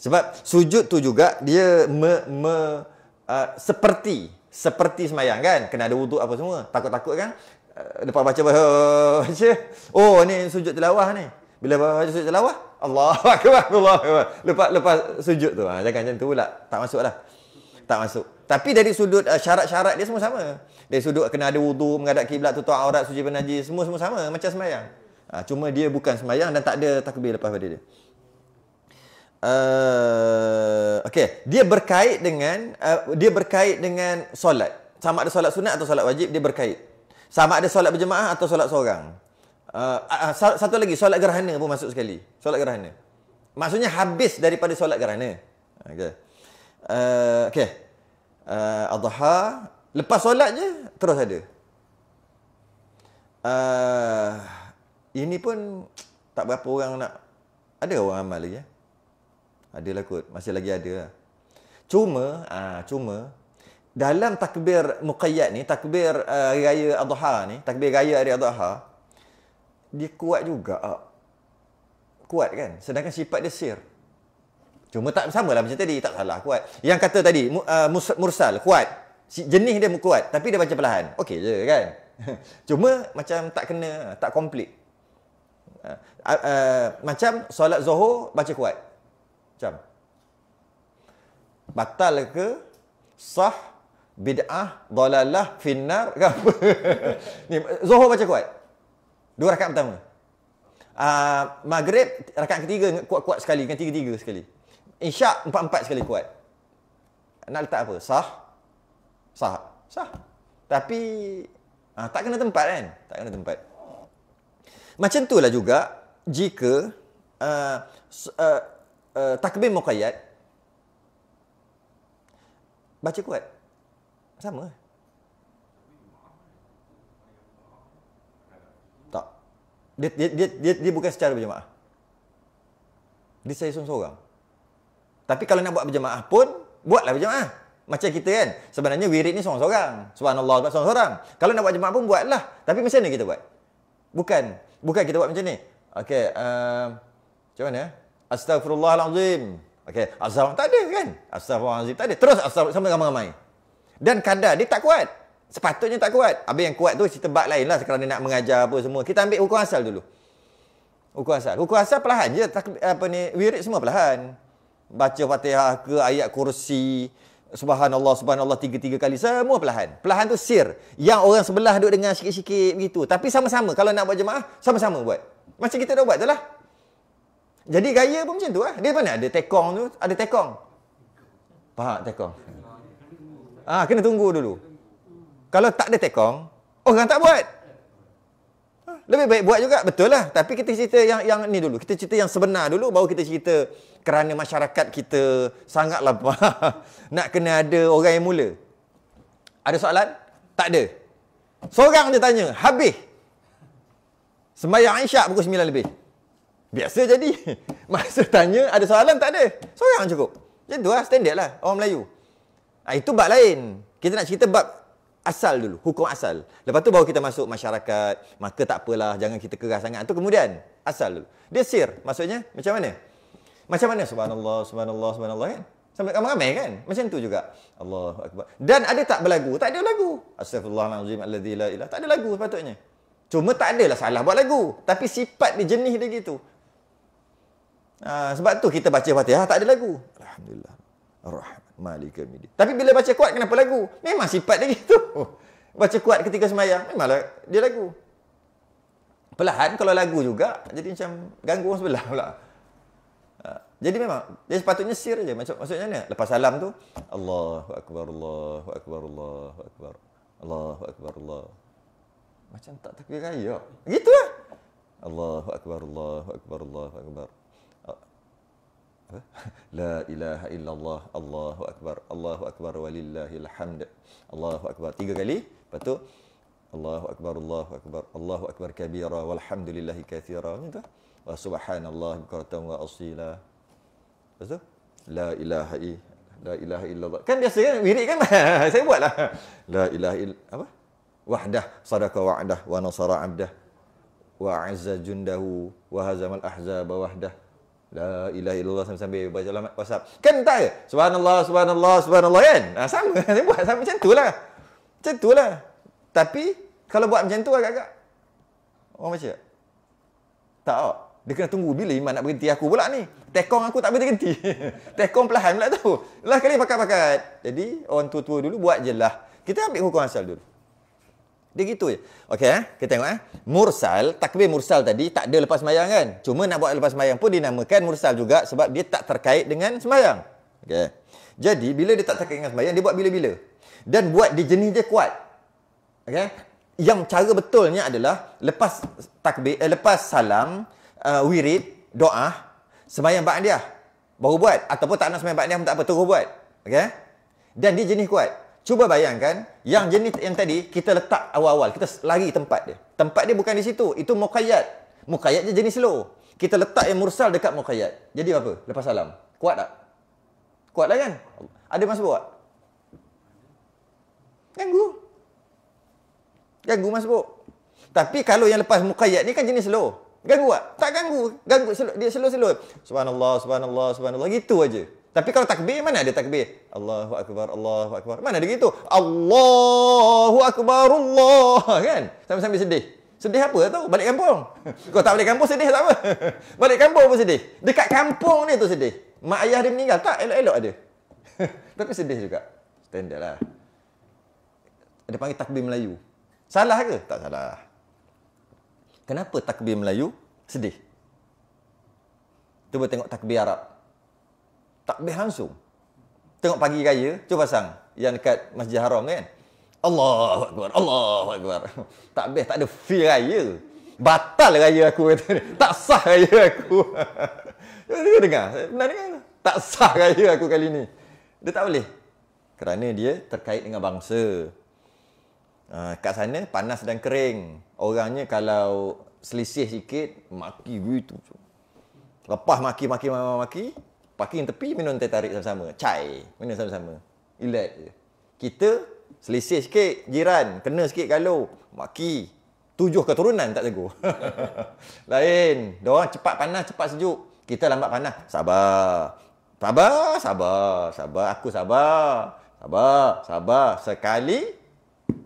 Sebab sujud tu juga dia me, me, uh, seperti seperti semayang kan kena ada wuduk apa semua takut-takut kan lepas eh, baca baca, oh ni sujud tilawah ni bila baca sujud tilawah Allahu akbar Allah lepas lepas sujud tu ha, jangan macam tu pula tak masuklah tak masuk tapi dari sudut eh, syarat-syarat dia semua sama dari sudut kena ada wudu menghadap kiblat tutup aurat suci bernajis semua semua sama macam semayang ha, cuma dia bukan semayang dan tak ada takbir lepas pada dia Eh, okay. dia berkait dengan uh, dia berkait dengan solat. Sama ada solat sunat atau solat wajib dia berkait. Sama ada solat berjemaah atau solat seorang. Uh, uh, satu lagi solat gerhana pun masuk sekali. Solat gerhana. Maksudnya habis daripada solat gerhana. Okey. Uh, okay. uh, adha lepas solat je terus ada. Uh, ini pun tak berapa orang nak ada orang amal lagi eh. Ya? Ada lah kot. Masih lagi ada lah. Cuma, ah, cuma, dalam takbir muqayyad ni, takbir uh, raya adha ni, takbir raya hari adha, dia kuat juga. Ah. Kuat kan? Sedangkan sifat dia sir. Cuma tak sama lah macam tadi. Tak salah, kuat. Yang kata tadi, uh, mursal, kuat. Jenis dia kuat. Tapi dia baca perlahan. Okey je kan? cuma macam tak kena, tak komplit. Uh, uh, macam solat zuhur baca kuat macam batal ke sah bid'ah dolalah finnar ke apa ni Zohor baca kuat dua rakaat pertama uh, maghrib rakaat ketiga kuat-kuat sekali dengan tiga-tiga sekali isyak empat-empat sekali kuat nak letak apa sah sah sah tapi uh, tak kena tempat kan tak kena tempat macam tu lah juga jika uh, uh, uh, takbir muqayyad baca kuat sama tak dia dia dia dia, dia bukan secara berjemaah dia saya seorang tapi kalau nak buat berjemaah pun buatlah berjemaah macam kita kan sebenarnya wirid ni seorang-seorang subhanallah seorang-seorang kalau nak buat berjemaah pun buatlah tapi macam mana kita buat bukan bukan kita buat macam ni okey uh, macam mana eh? Astagfirullahalazim. Okey, azam tak ada kan? Astagfirullahalazim tak ada. Terus astagfir sama ramai-ramai. Dan kadar dia tak kuat. Sepatutnya tak kuat. Habis yang kuat tu cerita bab lainlah. sekarang dia nak mengajar apa semua. Kita ambil hukum asal dulu. Hukum asal. Hukum asal perlahan je. Apa ni, wirid semua perlahan. Baca fatihah ke ayat kursi. Subhanallah, subhanallah tiga-tiga kali. Semua pelahan. Pelahan tu sir. Yang orang sebelah duduk dengan sikit-sikit begitu. Tapi sama-sama. Kalau nak buat jemaah, sama-sama buat. Macam kita dah buat tu lah. Jadi gaya pun macam tu lah. Dia mana ada tekong tu? Ada tekong? Pak tekong. Ah, kena tunggu dulu. Kalau tak ada tekong, oh, orang tak buat. Ah, lebih baik buat juga, betul lah. Tapi kita cerita yang yang ni dulu. Kita cerita yang sebenar dulu, baru kita cerita kerana masyarakat kita sangat lapar. Nak kena ada orang yang mula. Ada soalan? Tak ada. Seorang dia tanya, habis. Sembayang Aisyah pukul 9 lebih. Biasa jadi. Masa tanya, ada soalan tak ada? Seorang cukup. Macam tu lah, standard lah, orang Melayu. Ha, itu bab lain. Kita nak cerita bab asal dulu, hukum asal. Lepas tu baru kita masuk masyarakat, maka tak apalah, jangan kita keras sangat. Itu kemudian, asal dulu. Dia sir, maksudnya macam mana? Macam mana? Subhanallah, subhanallah, subhanallah kan? Sampai ramai-ramai kan? Macam tu juga. Allah Akbar. Dan ada tak berlagu? Tak ada lagu. Astagfirullahaladzim, alladzi la ilah. Tak ada lagu sepatutnya. Cuma tak adalah salah buat lagu. Tapi sifat dia jenis dia gitu. Ha, sebab tu kita baca Fatihah tak ada lagu. Alhamdulillah. Rahman Malikamid. Tapi bila baca kuat kenapa lagu? Memang sifat dia gitu. Baca kuat ketika sembahyang memanglah dia lagu. Perlahan kalau lagu juga jadi macam ganggu orang sebelah pula. Ha, jadi memang dia sepatutnya sir je macam maksudnya ni lepas salam tu Allahu akbar Allahu akbar Allahu akbar Allahu akbar Allah. Macam tak takbir raya. Gitulah. Allahu akbar Allahu akbar Allahu akbar. Allah. La ilaha illallah Allahu akbar Allahu akbar walillahil hamd Allahu akbar Tiga kali Lepas tu Allahu akbar Allahu akbar Allahu akbar kabira Walhamdulillahi kathira Macam tu Wa subhanallah Bukaratan wa asila Lepas tu La ilaha i La ilaha illallah Kan biasa kan Wirik kan Saya buat lah La ilaha il Apa Wahdah Sadaka wa'adah Wa nasara abdah Wa azza jundahu Wa hazamal Wahdah La ilaha illallah sambil-sambil baca alamat WhatsApp. Kan tak ke? Subhanallah, subhanallah, subhanallah kan? Ha, sama. Saya buat sama macam tu lah. Macam tu lah. Tapi, kalau buat macam tu agak-agak. Orang baca tak? Tak. Oh. Dia kena tunggu bila iman nak berhenti aku pula ni. Tekong aku tak berhenti. Tekong perlahan pula tu. Lah kali pakat-pakat. Jadi, orang tua-tua dulu buat je lah. Kita ambil hukum asal dulu. Dia gitu je. Okey, eh? kita tengok. Eh? Mursal, takbir mursal tadi tak ada lepas semayang kan? Cuma nak buat lepas semayang pun dinamakan mursal juga sebab dia tak terkait dengan semayang. Okay. Jadi, bila dia tak terkait dengan semayang, dia buat bila-bila. Dan buat dia jenis dia kuat. Okay? Yang cara betulnya adalah lepas takbir, eh, lepas salam, uh, wirid, doa, semayang ba'an dia. Baru buat. Ataupun tak nak semayang ba'an pun tak apa. Terus buat. Okay? Dan dia jenis kuat. Cuba bayangkan yang jenis yang tadi kita letak awal-awal kita lari tempat dia. Tempat dia bukan di situ. Itu mukayat Muqayyad je jenis slow. Kita letak yang mursal dekat mukayat Jadi apa? Lepas salam. Kuat tak? Kuat lah kan? Ada masa buat? Ganggu. Ganggu masa buat. Tapi kalau yang lepas mukayat ni kan jenis slow. Ganggu tak? Tak ganggu. Ganggu dia slow-slow. Subhanallah, subhanallah, subhanallah. Gitu aja. Tapi kalau takbir mana ada takbir? Allahu akbar, Allahu akbar. Mana ada gitu? Allahu akbar, Allah kan? Sambil-sambil sedih. Sedih apa tahu? Balik kampung. Kau tak balik kampung sedih tak apa. Balik kampung pun sedih. Dekat kampung ni tu sedih. Mak ayah dia meninggal tak elok-elok ada. Tapi sedih juga. Standard lah. Ada panggil takbir Melayu. Salah ke? Tak salah. Kenapa takbir Melayu sedih? Cuba tengok takbir Arab takbir langsung. Tengok pagi raya, cuba pasang yang dekat Masjid Haram kan. Allahu Akbar, Allahu Akbar. Takbir tak ada fi raya. Batal raya aku kata ni. Tak sah raya aku. Dia dengar, benar dengar. Kan? Tak sah raya aku kali ni. Dia tak boleh. Kerana dia terkait dengan bangsa. Uh, kat sana panas dan kering. Orangnya kalau selisih sikit, maki begitu. Lepas maki-maki-maki, parking tepi minum teh tarik sama-sama. Chai. Minum sama-sama. Relax je. Kita selisih sikit jiran. Kena sikit kalau. Maki. Tujuh keturunan tak tegur. Lain. Diorang cepat panas, cepat sejuk. Kita lambat panas. Sabar. Sabar, sabar, sabar. Aku sabar. Sabar, sabar. Sekali,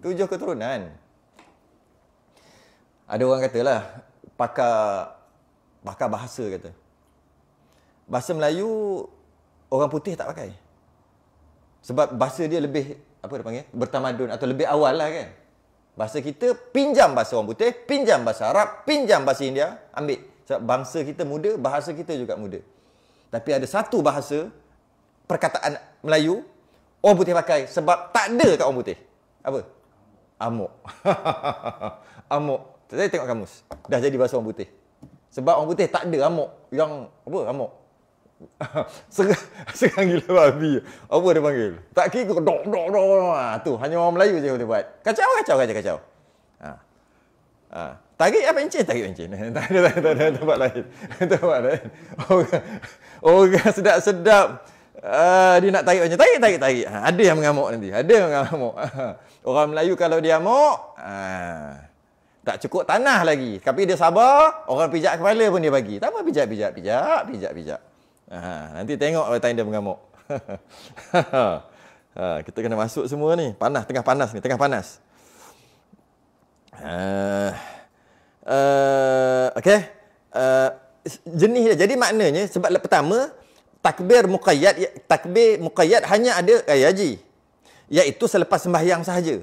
tujuh keturunan. Ada orang katalah, pakar, pakar bahasa kata bahasa Melayu orang putih tak pakai. Sebab bahasa dia lebih apa dia panggil? Bertamadun atau lebih awal lah kan. Bahasa kita pinjam bahasa orang putih, pinjam bahasa Arab, pinjam bahasa India, ambil. Sebab bangsa kita muda, bahasa kita juga muda. Tapi ada satu bahasa perkataan Melayu orang putih pakai sebab tak ada kat orang putih. Apa? Amok. amok. Saya tengok kamus. Dah jadi bahasa orang putih. Sebab orang putih tak ada amok. Yang apa? Amok. serang, serang gila babi. Apa dia panggil? Tak kira dok dok dok. Ha, tu hanya orang Melayu je boleh buat. Kacau kacau kacau kacau. Ha. Ha. Tarik apa encik? Tarik encik. Tak ada tak ada tempat lain. Tempat lain. Orang orang sedap-sedap uh, dia nak tarik macam tarik tarik tarik. Ha. ada yang mengamuk nanti. Ada yang mengamuk. Ha. Orang Melayu kalau dia amuk, ha. tak cukup tanah lagi. Tapi dia sabar, orang pijak kepala pun dia bagi. Tak apa pijak pijak pijak pijak pijak. Ha, nanti tengok apa time dia mengamuk. ha, kita kena masuk semua ni. Panas, tengah panas ni. Tengah panas. Uh, ha, uh, eh, okay. Uh, eh, jenis dia. Jadi maknanya sebab pertama, takbir muqayyad, ya, takbir muqayyad hanya ada ayah haji. Iaitu selepas sembahyang sahaja.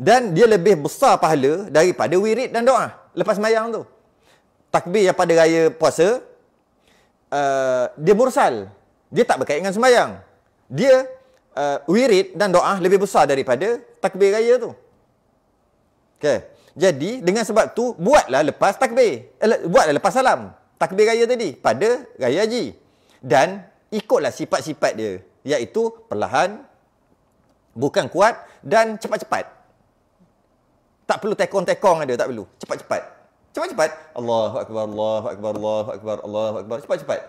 Dan dia lebih besar pahala daripada wirid dan doa. Lepas sembahyang tu. Takbir yang pada raya puasa, uh, dia mursal. Dia tak berkait dengan sembahyang. Dia uh, wirid dan doa lebih besar daripada takbir raya tu. Okay. Jadi dengan sebab tu buatlah lepas takbir. Eh, buatlah lepas salam. Takbir raya tadi pada raya haji. Dan ikutlah sifat-sifat dia. Iaitu perlahan, bukan kuat dan cepat-cepat. Tak perlu tekong-tekong ada, tak perlu. Cepat-cepat. Cepat-cepat. Allahu akbar, Allahu akbar, Allahu akbar, Allahu akbar. Cepat-cepat.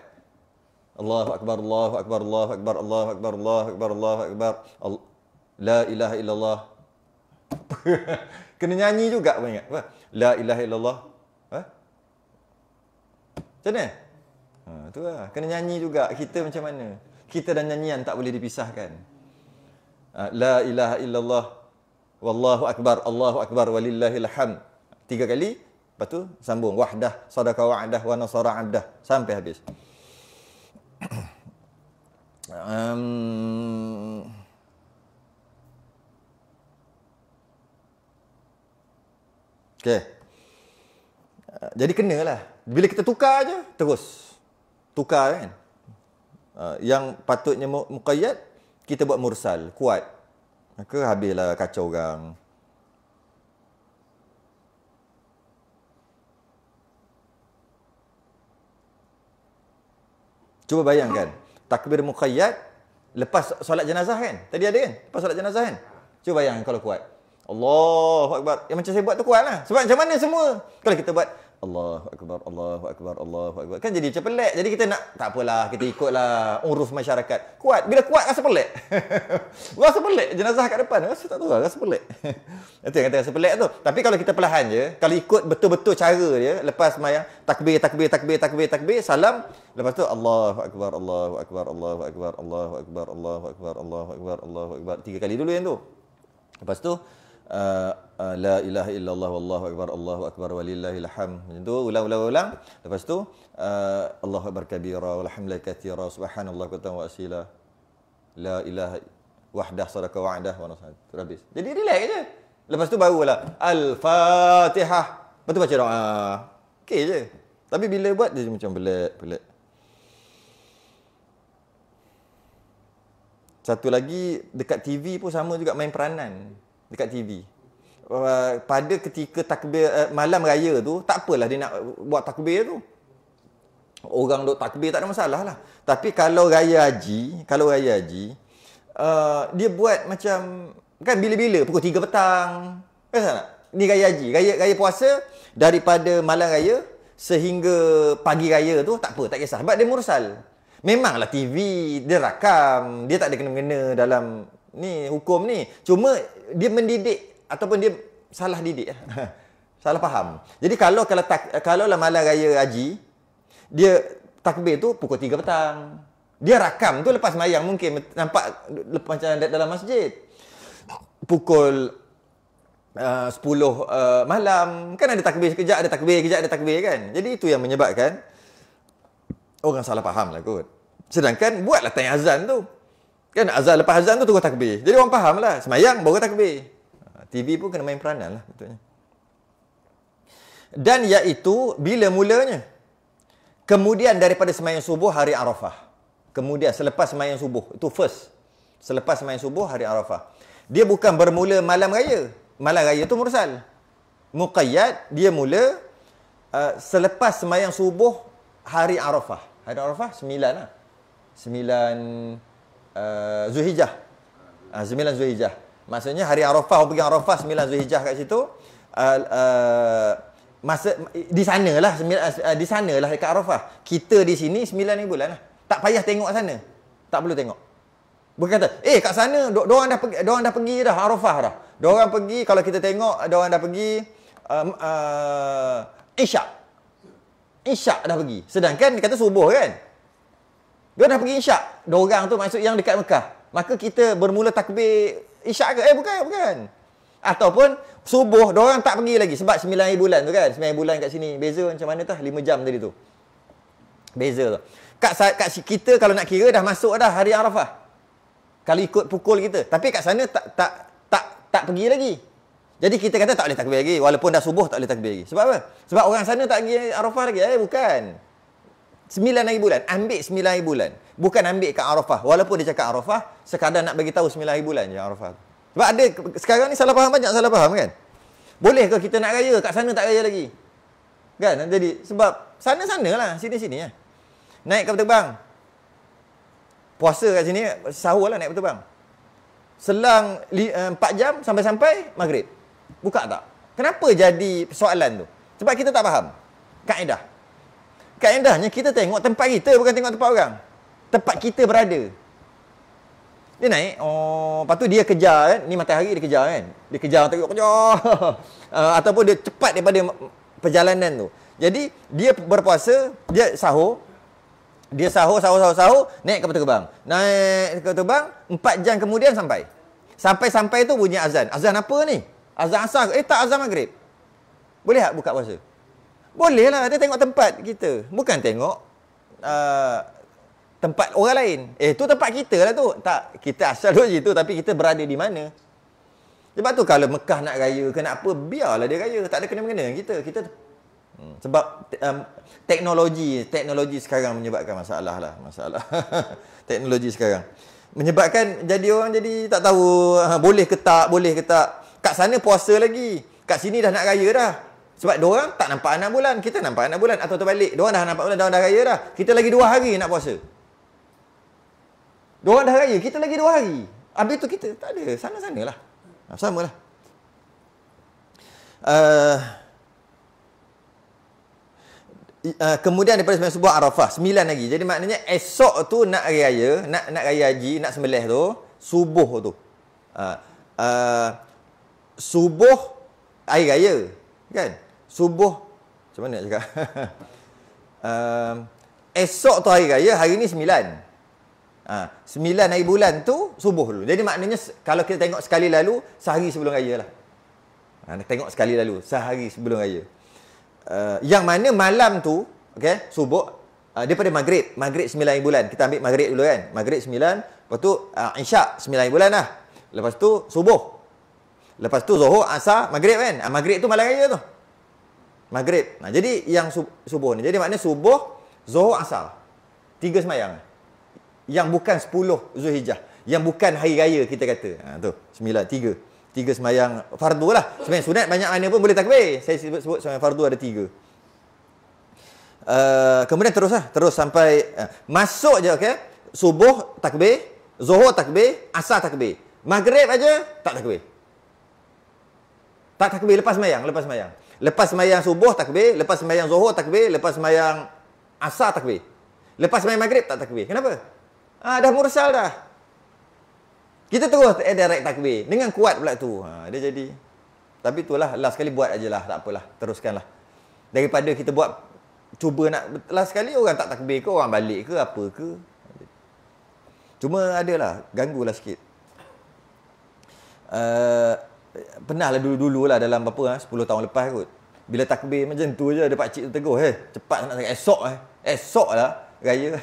Allahu akbar, Allahu akbar, Allahu akbar, Allahu akbar, Allahu akbar, Allahu akbar. La ilaha illallah. Kena nyanyi juga banyak. La ilaha illallah. Macam mana? Ha, tu lah. Kena nyanyi juga. Kita macam mana? Kita dan nyanyian tak boleh dipisahkan. Ha, La ilaha illallah. Wallahu akbar. Allahu akbar. Walillahilham. Tiga kali. Lepas tu sambung wahdah, sadaqa wa'dah wa nasara 'abdah sampai habis. um, Okey. Eh, jadi lah. Bila kita tukar aje terus. Tukar kan. Eh, yang patutnya muqayyad kita buat mursal, kuat. Maka habislah kacau orang. Cuba bayangkan takbir muqayyad lepas solat jenazah kan? Tadi ada kan? Lepas solat jenazah kan? Cuba bayangkan kalau kuat. Allahu akbar. Yang macam saya buat tu kuatlah. Sebab macam mana semua? Kalau kita buat Allah, akbar, Allah, akbar, Allah, akbar. Kan jadi macam pelik. Jadi kita nak tak apalah, kita ikutlah uruf masyarakat. Kuat. Bila kuat rasa pelik. rasa pelik jenazah kat depan. Rasa tak tahu lah, rasa pelik. Itu yang kata rasa pelik tu. Tapi kalau kita perlahan je, kalau ikut betul-betul cara dia, lepas maya takbir, takbir, takbir, takbir, takbir, salam, lepas tu Allah, akbar, Allah, akbar, Allah, akbar, Allah, akbar, Allah, akbar, Allah, akbar, Allah, akbar. Tiga kali dulu yang tu. Lepas tu uh, uh, la ilaha illallah wallahu akbar allahu akbar walillahil ham macam tu ulang ulang ulang lepas tu uh, allahu akbar kabira walhamdulillah katira subhanallah kata wa asila la ilaha wahdah sadaka wa'dah wa nasihat habis jadi relax aje lepas tu barulah al fatihah lepas tu baca doa okey je tapi bila buat dia macam belak belak satu lagi dekat TV pun sama juga main peranan dekat TV. Uh, pada ketika takbir uh, malam raya tu, tak apalah dia nak buat takbir tu. Orang duk takbir tak ada masalah lah. Tapi kalau raya haji, kalau raya haji, uh, dia buat macam, kan bila-bila, pukul 3 petang. Kenapa tak? Ni raya haji. Raya, raya puasa daripada malam raya sehingga pagi raya tu, tak apa, tak kisah. Sebab dia mursal. Memanglah TV, dia rakam, dia tak ada kena-kena dalam ni hukum ni cuma dia mendidik ataupun dia salah didik salah faham jadi kalau kalau tak, kalau lah malam raya haji dia takbir tu pukul 3 petang dia rakam tu lepas mayang mungkin nampak lepas macam dalam masjid pukul uh, 10 uh, malam kan ada takbir sekejap ada takbir sekejap ada takbir kan jadi itu yang menyebabkan orang salah faham lah kot sedangkan buatlah tayang azan tu Kan azan lepas azan tu tunggu takbir. Jadi orang faham lah. Semayang baru takbir. Ha, TV pun kena main peranan lah. Betulnya. Dan iaitu bila mulanya. Kemudian daripada semayang subuh hari Arafah. Kemudian selepas semayang subuh. Itu first. Selepas semayang subuh hari Arafah. Dia bukan bermula malam raya. Malam raya tu mursal. Muqayyad dia mula uh, selepas semayang subuh hari Arafah. Hari Arafah sembilan lah. sembilan uh, Zulhijjah. Uh, ah, 9 Zulhijjah. Maksudnya hari Arafah orang pergi Arafah sembilan Zulhijjah kat situ. Uh, uh, masa di sanalah uh, di sanalah dekat Arafah. Kita di sini sembilan ni bulanlah. Tak payah tengok sana. Tak perlu tengok. Berkata, "Eh, kat sana do orang dah pergi, orang dah pergi dah Arafah dah. Dua orang pergi kalau kita tengok dua orang dah pergi um, uh, Isyak. Isyak dah pergi. Sedangkan dia kata subuh kan? Dia dah pergi isyak. Dua orang tu maksud yang dekat Mekah. Maka kita bermula takbir isyak ke? Eh bukan, bukan. Ataupun subuh dia orang tak pergi lagi sebab 9 bulan tu kan. 9 bulan kat sini. Beza macam mana tu? Lima jam tadi tu. Beza tu. Kat, kat kita kalau nak kira dah masuk dah hari Arafah. Kalau ikut pukul kita. Tapi kat sana tak tak tak tak pergi lagi. Jadi kita kata tak boleh takbir lagi walaupun dah subuh tak boleh takbir lagi. Sebab apa? Sebab orang sana tak pergi Arafah lagi. Eh bukan. Sembilan hari bulan. Ambil sembilan hari bulan. Bukan ambil kat Arafah. Walaupun dia cakap Arafah, sekadar nak bagi tahu sembilan hari bulan je Arafah. Sebab ada, sekarang ni salah faham banyak salah faham kan? Boleh ke kita nak raya? Kat sana tak raya lagi. Kan? Jadi, sebab sana-sana lah. Sini-sini ya. Naik ke terbang. Puasa kat sini, sahur lah naik terbang. Selang eh, empat jam sampai-sampai maghrib. Buka tak? Kenapa jadi persoalan tu? Sebab kita tak faham. Kaedah kaedahnya kita tengok tempat kita bukan tengok tempat orang tempat kita berada dia naik oh lepas tu dia kejar kan ni matahari dia kejar kan dia kejar tak kejar, kejar. uh, ataupun dia cepat daripada perjalanan tu jadi dia berpuasa dia sahur dia sahur sahur sahur sahur naik ke terbang naik ke terbang empat jam kemudian sampai sampai sampai tu bunyi azan azan apa ni azan asar eh tak azan maghrib boleh tak buka puasa Bolehlah, lah, dia tengok tempat kita. Bukan tengok uh, tempat orang lain. Eh, tu tempat kita lah tu. Tak, kita asal duduk situ tapi kita berada di mana. Sebab tu kalau Mekah nak raya ke nak apa, biarlah dia raya. Tak ada kena-mengena dengan kita. kita hmm. Sebab um, teknologi, teknologi sekarang menyebabkan masalah lah. Masalah. teknologi sekarang. Menyebabkan jadi orang jadi tak tahu ha, boleh ke tak, boleh ke tak. Kat sana puasa lagi. Kat sini dah nak raya dah. Sebab dia orang tak nampak anak bulan. Kita nampak anak bulan atau terbalik. Dia orang dah nampak bulan, dia dah raya dah. Kita lagi dua hari nak puasa. Dia orang dah raya, kita lagi dua hari. Habis tu kita tak ada, sana-sanalah. Ha, sama lah. Uh, Uh, kemudian daripada sembilan subuh Arafah Sembilan lagi Jadi maknanya esok tu nak raya Nak nak raya haji Nak sembelih tu Subuh tu uh, uh, Subuh Air raya Kan Subuh Macam mana nak cakap um, Esok tu hari raya Hari ni sembilan ha, Sembilan hari bulan tu Subuh dulu Jadi maknanya Kalau kita tengok sekali lalu Sehari sebelum raya lah ha, Tengok sekali lalu Sehari sebelum raya uh, Yang mana malam tu Okay Subuh uh, Daripada maghrib Maghrib sembilan hari bulan Kita ambil maghrib dulu kan Maghrib sembilan Lepas tu uh, Isyak sembilan hari bulan lah Lepas tu Subuh Lepas tu Zohor, Asar, Maghrib kan? Ah, maghrib tu malam raya tu. Maghrib. Nah, jadi yang sub, subuh ni. Jadi maknanya subuh, zuhur, asal. Tiga semayang. Yang bukan sepuluh Zulhijjah. Yang bukan hari raya kita kata. Ha, tu. Sembilan, tiga. Tiga semayang fardu lah. Sembilan sunat banyak mana pun boleh takbir. Saya sebut, sebut semayang fardu ada tiga. Uh, kemudian terus lah. Terus sampai. Uh, masuk je, okay. Subuh takbir. Zuhur takbir. Asal takbir. Maghrib aja tak takbir. Tak takbir lepas semayang. Lepas semayang. Lepas sembahyang subuh takbir, lepas sembahyang zuhur takbir, lepas sembahyang asar takbir. Lepas sembahyang maghrib tak takbir. Kenapa? Ah dah mursal dah. Kita terus eh, direct takbir dengan kuat pula tu. Ha dia jadi. Tapi itulah last sekali buat lah. tak apalah. lah. Daripada kita buat cuba nak last sekali orang tak takbir ke, orang balik ke, apa ke. Cuma ada adalah ganggulah sikit. Uh, pernah lah dulu-dulu lah dalam apa lah 10 tahun lepas kot. Bila takbir macam tu je ada pakcik tu tegur. Hey, eh, cepat nak cakap esok eh. Esok lah raya.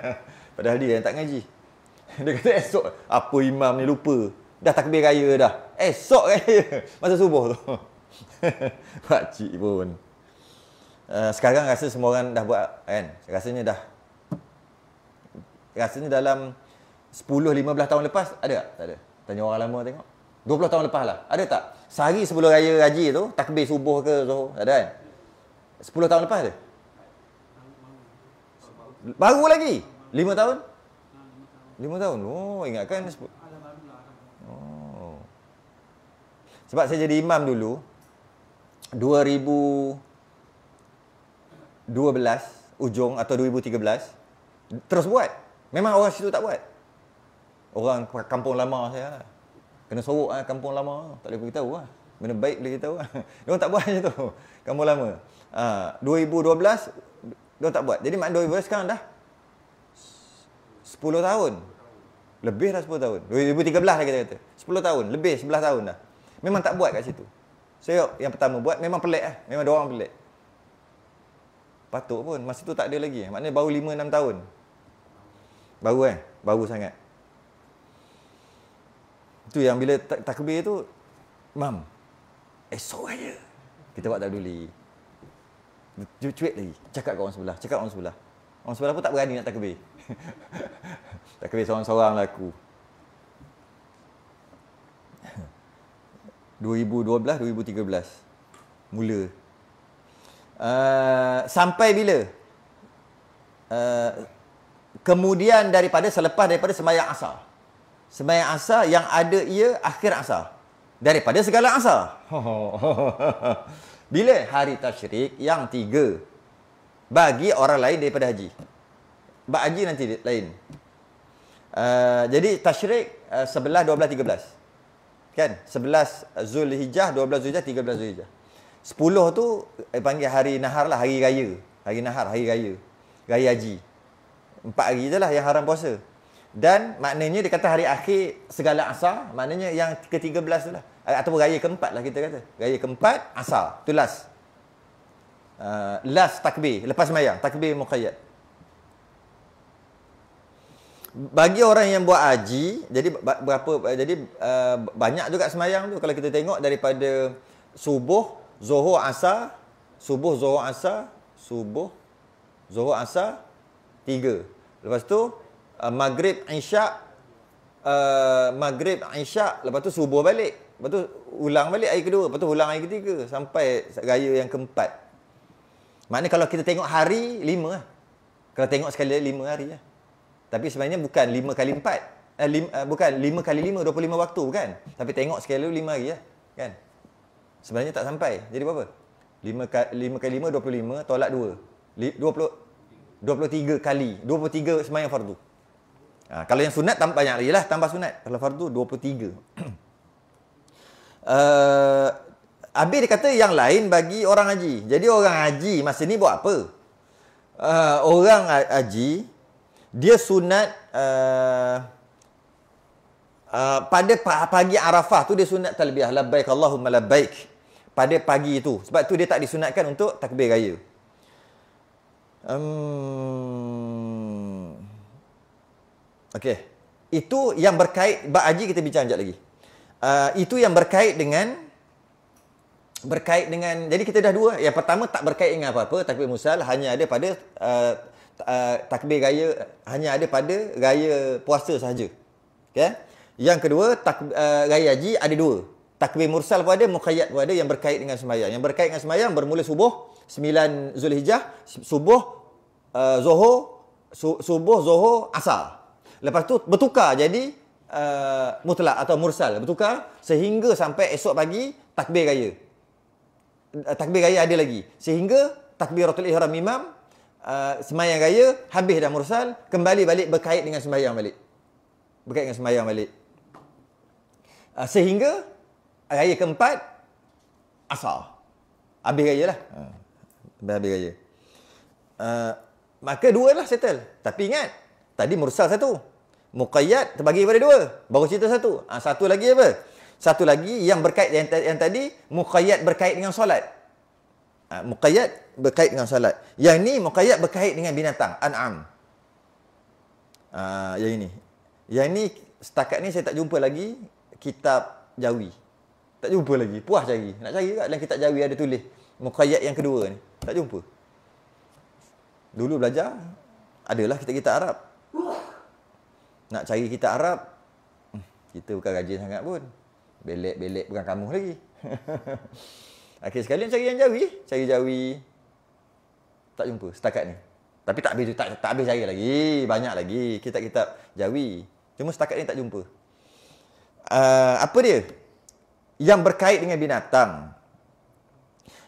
Padahal dia yang tak ngaji. dia kata esok. Apa imam ni lupa. Dah takbir raya dah. Esok raya. Masa subuh tu. pakcik pun. Uh, sekarang rasa semua orang dah buat kan. Rasanya dah. Rasanya dalam 10-15 tahun lepas ada tak? Tak ada. Tanya orang lama tengok. 20 tahun lepas lah. Ada tak? Sehari sebelum raya haji tu, takbir subuh ke Zuhur, ada kan? 10 tahun lepas ada? Baru lagi? 5 tahun? 5 tahun. Oh, ingatkan. Oh. Sebab saya jadi imam dulu, 2012, ujung atau 2013, terus buat. Memang orang situ tak buat. Orang kampung lama saya lah kena sorok ah kampung lama tak boleh beritahu ah mana baik boleh beritahu ah orang tak buat macam tu kampung lama ah 2012 dia tak buat jadi mak 2012 sekarang dah 10 tahun lebih dah 10 tahun 2013 lah kita kata 10 tahun lebih 11 tahun dah memang tak buat kat situ saya so, yang pertama buat memang pelik ah, memang dua orang pelik patut pun masa tu tak ada lagi maknanya baru 5 6 tahun baru eh baru sangat Tu yang bila tak takbir tu mam esok aja kita buat tak peduli. Cuit lagi. Cakap kat orang sebelah. Cakap kat orang sebelah. Orang sebelah pun tak berani nak takbir. takbir seorang-seorang lah aku. 2012-2013. Mula. Uh, sampai bila? Uh, kemudian daripada selepas daripada semayang asar. Semayang asar yang ada ia akhir asar. Daripada segala asar. Bila hari tashrik yang tiga. Bagi orang lain daripada haji. Bak haji nanti lain. Uh, jadi tashrik uh, sebelah dua belas tiga belas. Kan? Sebelas Zulhijjah, dua belas Zulhijjah, tiga belas Zulhijjah. Sepuluh tu eh, panggil hari nahar lah, hari raya. Hari nahar, hari raya. Raya haji. Empat hari je lah yang haram puasa. Dan maknanya dia kata hari akhir segala asar, maknanya yang ke-13 tu lah. Eh, atau raya keempat lah kita kata. Raya keempat, asar. Itu last. Uh, last takbir, lepas mayang. Takbir muqayyad. Bagi orang yang buat haji, jadi berapa jadi uh, banyak juga semayang tu. Kalau kita tengok daripada subuh, zuhur asar, subuh, zuhur asar, subuh, zuhur asar, tiga. Lepas tu, uh, maghrib isyak uh, ah, maghrib isyak lepas tu subuh balik lepas tu ulang balik air kedua lepas tu ulang air ketiga sampai raya yang keempat maknanya kalau kita tengok hari lima lah. kalau tengok sekali lima hari lah. tapi sebenarnya bukan lima kali empat uh, lim, uh, bukan lima kali lima dua puluh lima waktu kan tapi tengok sekali lima hari lah. kan sebenarnya tak sampai jadi berapa lima kali lima kali lima dua puluh lima tolak dua dua puluh tiga kali dua puluh tiga sembahyang fardu Ha, kalau yang sunat tambah banyak lagi lah tambah sunat. Kalau fardu 23. Ah uh, abi dia kata yang lain bagi orang haji. Jadi orang haji masa ni buat apa? Uh, orang ha, haji dia sunat uh, uh, pada pagi Arafah tu dia sunat talbiyah labbaik Allahumma labbaik pada pagi itu. Sebab tu dia tak disunatkan untuk takbir raya. Um, Okey. Itu yang berkait bab haji kita bincang sekejap lagi. Uh, itu yang berkait dengan berkait dengan jadi kita dah dua. Yang pertama tak berkait dengan apa-apa takbir musal hanya ada pada uh, uh, takbir gaya hanya ada pada gaya puasa sahaja. Okey. Yang kedua tak, uh, gaya haji ada dua. Takbir mursal pun ada, mukhayyad pun ada yang berkait dengan sembahyang. Yang berkait dengan sembahyang bermula subuh 9 Zulhijjah, subuh uh, Zuhur, su subuh Zuhur, Asar. Lepas tu bertukar jadi uh, mutlak atau mursal. Bertukar sehingga sampai esok pagi takbir raya. Uh, takbir raya ada lagi. Sehingga takbir takbiratul ihram imam uh, semayang raya habis dah mursal kembali balik berkait dengan semayang balik. Berkait dengan semayang balik. Uh, sehingga raya keempat asal. Habis raya lah. Habis, -habis raya. Uh, maka dua lah settle. Tapi ingat, Tadi mursal satu. Muqayyad terbagi kepada dua. Baru cerita satu. Ha, satu lagi apa? Satu lagi yang berkait yang, yang tadi, muqayyad berkait dengan solat. Ha, muqayyad berkait dengan solat. Yang ni muqayyad berkait dengan binatang. An'am. Ha, yang ini. Yang ni setakat ni saya tak jumpa lagi kitab jawi. Tak jumpa lagi. Puas cari. Nak cari kat dalam kitab jawi ada tulis. Muqayyad yang kedua ni. Tak jumpa. Dulu belajar, adalah kita kita Arab. Nak cari kitab Arab, hmm, kita bukan rajin sangat pun. Belek-belek bukan kamu lagi. Akhir sekali cari yang jauh, Cari jauh Tak jumpa setakat ni. Tapi tak habis, tak, tak habis cari lagi. Banyak lagi kitab-kitab jauh, Cuma setakat ni tak jumpa. Uh, apa dia? Yang berkait dengan binatang.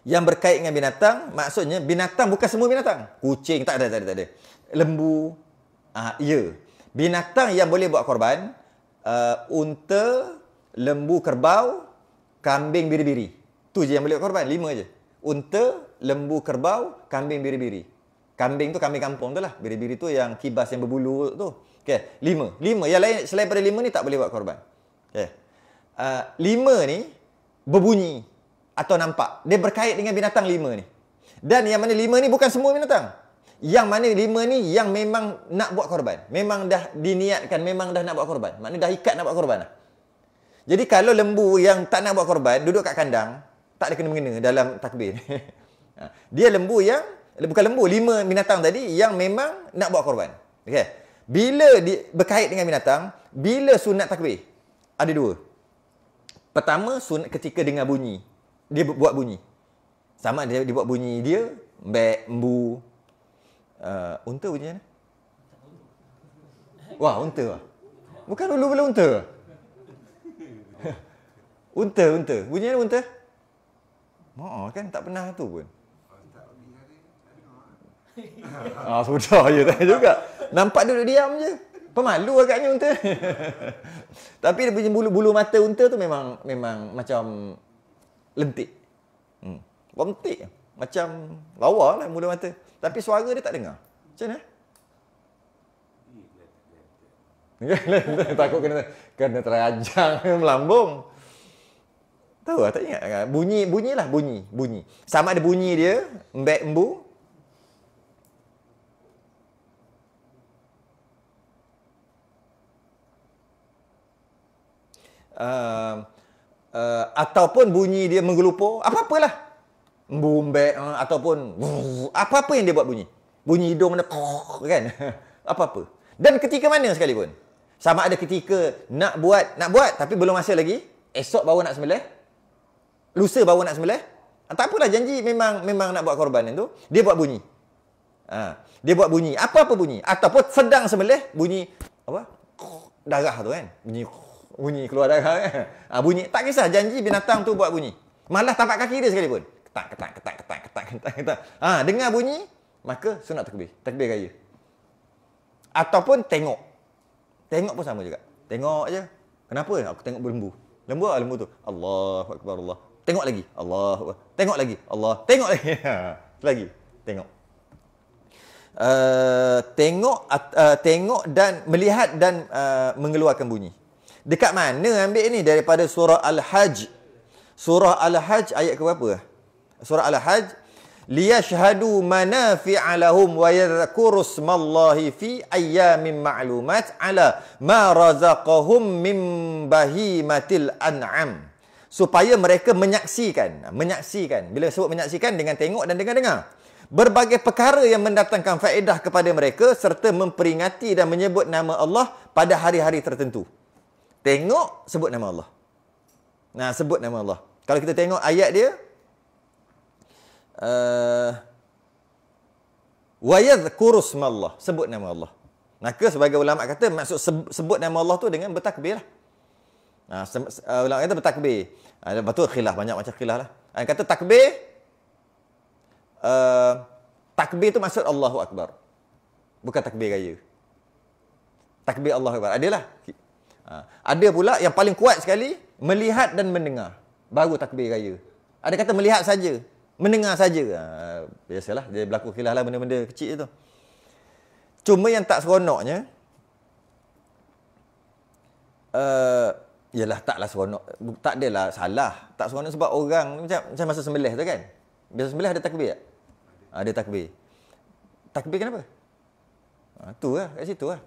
Yang berkait dengan binatang, maksudnya binatang bukan semua binatang. Kucing, tak ada, tak ada, tak ada. Lembu, Ah, ya. Binatang yang boleh buat korban, uh, unta, lembu kerbau, kambing biri-biri. Tu je yang boleh buat korban, lima je. Unta, lembu kerbau, kambing biri-biri. Kambing tu kambing kampung tu lah. Biri-biri tu yang kibas yang berbulu tu. Okay. Lima. Lima. Yang lain selain pada lima ni tak boleh buat korban. Okay. Uh, ah, lima ni berbunyi atau nampak. Dia berkait dengan binatang lima ni. Dan yang mana lima ni bukan semua binatang. Yang mana lima ni yang memang nak buat korban. Memang dah diniatkan, memang dah nak buat korban. Maknanya dah ikat nak buat korban lah. Jadi kalau lembu yang tak nak buat korban, duduk kat kandang, tak ada kena-mengena dalam takbir. Ha, dia lembu yang, bukan lembu, lima binatang tadi yang memang nak buat korban. Okay. Bila di, berkait dengan binatang, bila sunat takbir? Ada dua. Pertama, sunat ketika dengar bunyi. Dia buat bunyi. Sama dia, dia buat bunyi dia, mbek, mbu, Uh, unta bunyi mana? Wah, unta lah. Bukan ulu bila unta ke? unta, unta. Bunyi mana unta? oh, kan tak pernah tu pun. ah, sudah ya tak juga. Nampak duduk diam je. Pemalu agaknya unta. Tapi dia punya bulu, bulu mata unta tu memang memang macam lentik. Hmm. Lentik macam lawa lah mula mata. Tapi suara dia tak dengar. Macam mana? takut kena kena terajang melambung. Tahu lah, tak ingat Bunyi bunyilah bunyi, bunyi. Sama ada bunyi dia embek embu. Uh, ah, uh, ah, ataupun bunyi dia menggelupur apa-apalah bumbek eh, ataupun apa-apa yang dia buat bunyi. Bunyi hidung dia kan. apa-apa. Dan ketika mana sekalipun. Sama ada ketika nak buat, nak buat tapi belum masa lagi. Esok baru nak sembelih. Lusa baru nak sembelih. Ah, tak apalah janji memang memang nak buat korban itu. Dia buat bunyi. Ha. Dia buat bunyi. Apa-apa bunyi. Ataupun sedang sembelih bunyi apa? Darah tu kan. Bunyi bunyi keluar darah kan. Ha, bunyi. Tak kisah janji binatang tu buat bunyi. Malah tapak kaki dia sekalipun ketak ketak ketak ketak ketak ketak ketak. Ha, dengar bunyi, maka sunat takbir. Takbir raya. Ataupun tengok. Tengok pun sama juga. Tengok aje. Kenapa? Aku tengok lembu. Lembu apa lembu tu? Allahu akbar Allah. Tengok lagi. Allah, Tengok lagi. Allah. Tengok lagi. Ha, lagi. Tengok. Uh, tengok uh, tengok dan melihat dan uh, mengeluarkan bunyi. Dekat mana ambil ni daripada surah Al-Hajj. Surah Al-Hajj ayat ke berapa? surah al-hajj liyashhadu manafi'a lahum wa yadhkuru smallahi fi ayyamin ma'lumat ala ma razaqahum min bahimatil an'am supaya mereka menyaksikan menyaksikan bila sebut menyaksikan dengan tengok dan dengan dengar berbagai perkara yang mendatangkan faedah kepada mereka serta memperingati dan menyebut nama Allah pada hari-hari tertentu tengok sebut nama Allah nah sebut nama Allah kalau kita tengok ayat dia Eh, wa yadhkuru smallah sebut nama Allah maka sebagai ulama kata maksud sebut nama Allah tu dengan bertakbir lah ha, se, uh, ulama kata bertakbir ha, lepas khilaf banyak macam khilaf lah ha, kata takbir uh, takbir tu maksud Allahu Akbar bukan takbir raya takbir Allahu Akbar adalah ha, ada pula yang paling kuat sekali melihat dan mendengar baru takbir raya ada kata melihat saja mendengar saja. Uh, biasalah dia berlaku khilaf lah benda-benda kecil tu. Cuma yang tak seronoknya uh, Yalah taklah seronok Tak adalah salah Tak seronok sebab orang Macam, macam masa sembelih tu kan Biasa sembelih ada takbir tak? Ah, ada takbir Takbir kenapa? Ha, tu lah kat situ lah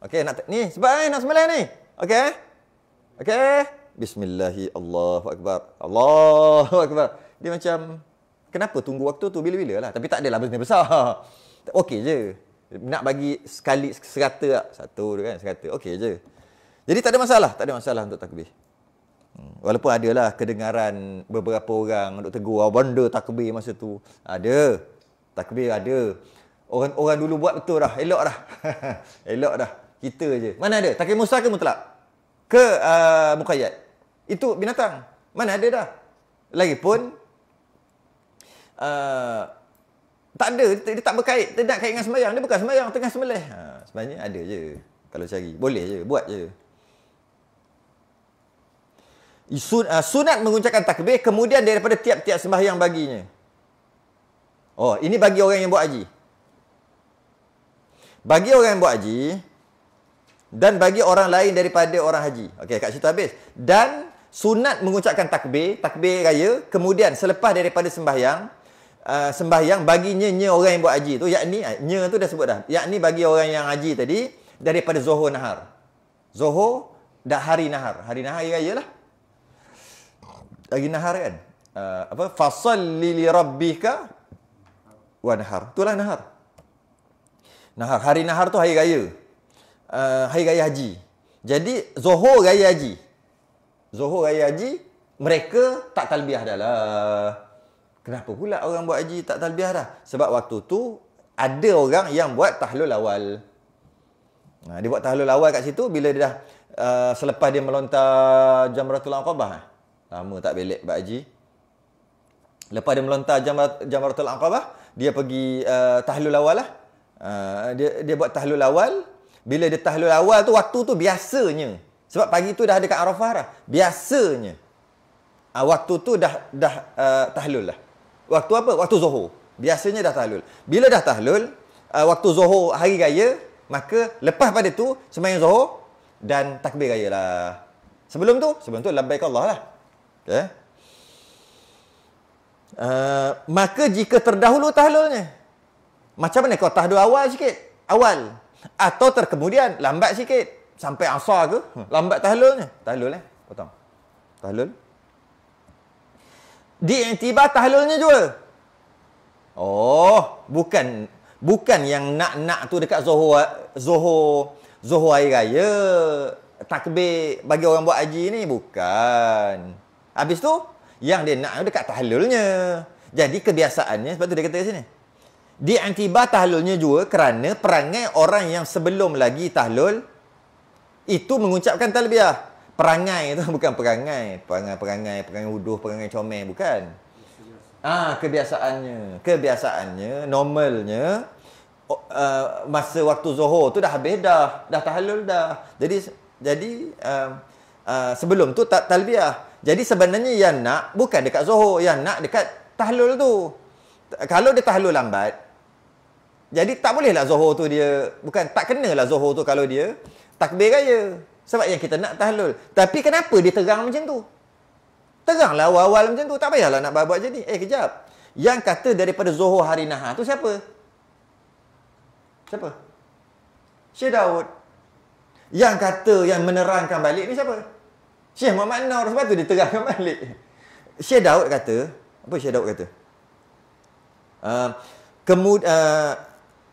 Okay nak ni Sebab eh, nak sembelih ni Okay Okay Bismillahirrahmanirrahim Allahu Akbar Allahu Akbar Dia macam Kenapa tunggu waktu tu bila-bila lah. Tapi tak adalah benda besar. Okey je. Nak bagi sekali serata tak? Satu tu kan serata. Okey je. Jadi tak ada masalah. Tak ada masalah untuk takbir. Hmm. Walaupun ada lah kedengaran beberapa orang untuk tegur. Oh, benda takbir masa tu. Ada. Takbir ada. Orang-orang dulu buat betul dah. Elok dah. Elok dah. Kita je. Mana ada? Takbir Musa ke mutlak? Ke uh, Mukayat? Itu binatang. Mana ada dah? Lagipun, Eh, tak ada dia tak berkait dia nak kait dengan sembahyang dia bukan sembahyang tengah sembelih ha, sebenarnya ada je kalau cari boleh je buat je Sun, uh, sunat mengucapkan takbir kemudian daripada tiap-tiap sembahyang baginya oh ini bagi orang yang buat haji bagi orang yang buat haji dan bagi orang lain daripada orang haji okey kat situ habis dan sunat mengucapkan takbir takbir raya kemudian selepas daripada sembahyang Ah, sembahyang bagi nya orang yang buat haji tu yakni ah, nya tu dah sebut dah yakni bagi orang yang haji tadi daripada zuhur nahar zuhur dah hari nahar hari nahar hari raya lah lagi nahar kan uh, apa fasalli li rabbika wa nahar itulah nahar nahar hari nahar tu hari raya uh, hari raya haji jadi zuhur raya haji zuhur raya haji mereka tak talbiah dah lah kenapa pula orang buat haji tak talbiah dah? Sebab waktu tu ada orang yang buat tahlul awal. Nah, ha, dia buat tahlul awal kat situ bila dia dah uh, selepas dia melontar jamratul aqabah. Lama tak belik buat haji. Lepas dia melontar jamratul aqabah, dia pergi uh, tahlul awal lah. Uh, dia dia buat tahlul awal. Bila dia tahlul awal tu waktu tu biasanya sebab pagi tu dah ada kat Arafah dah. Biasanya uh, waktu tu dah dah uh, tahlul lah. Waktu apa? Waktu Zuhur. Biasanya dah tahlul. Bila dah tahlul, uh, waktu Zuhur hari raya, maka lepas pada tu sembahyang Zuhur dan takbir raya lah. Sebelum tu, sebelum tu labbaik Allah lah. Okay. Ya. Uh, maka jika terdahulu tahlulnya, macam mana kau tahdu awal sikit? Awal. Atau terkemudian, lambat sikit. Sampai asar ke? Hmm. Lambat tahlulnya. Tahlul eh? Potong. Tahlul. Tahlul diiktibar tahlulnya jual. Oh, bukan bukan yang nak-nak tu dekat Zuhur Zuhur Zuhur hari raya takbir bagi orang buat haji ni bukan. Habis tu yang dia nak dekat tahlulnya. Jadi kebiasaannya sebab tu dia kata kat sini. Diiktibar tahlulnya juga kerana perangai orang yang sebelum lagi tahlul itu mengucapkan talbiyah perangai tu bukan perangai perangai perangai perangai huduh perangai comel bukan ah kebiasaannya kebiasaannya normalnya uh, masa waktu zuhur tu dah habis dah dah tahallul dah jadi jadi uh, uh, sebelum tu tak talbiah jadi sebenarnya yang nak bukan dekat zuhur yang nak dekat tahallul tu kalau dia tahallul lambat jadi tak bolehlah zuhur tu dia bukan tak kenalah zuhur tu kalau dia takbir raya sebab yang kita nak tahlul. Tapi kenapa dia terang macam tu? Teranglah awal-awal macam tu. Tak payahlah nak buat-buat macam ni. Eh, kejap. Yang kata daripada Zohor Hari Nahar tu siapa? Siapa? Syed Daud. Yang kata, yang menerangkan balik ni siapa? Syed Muhammad Nur. Sebab tu dia terangkan balik. Syed Daud kata, apa Syed Daud kata? Uh, kemud, uh,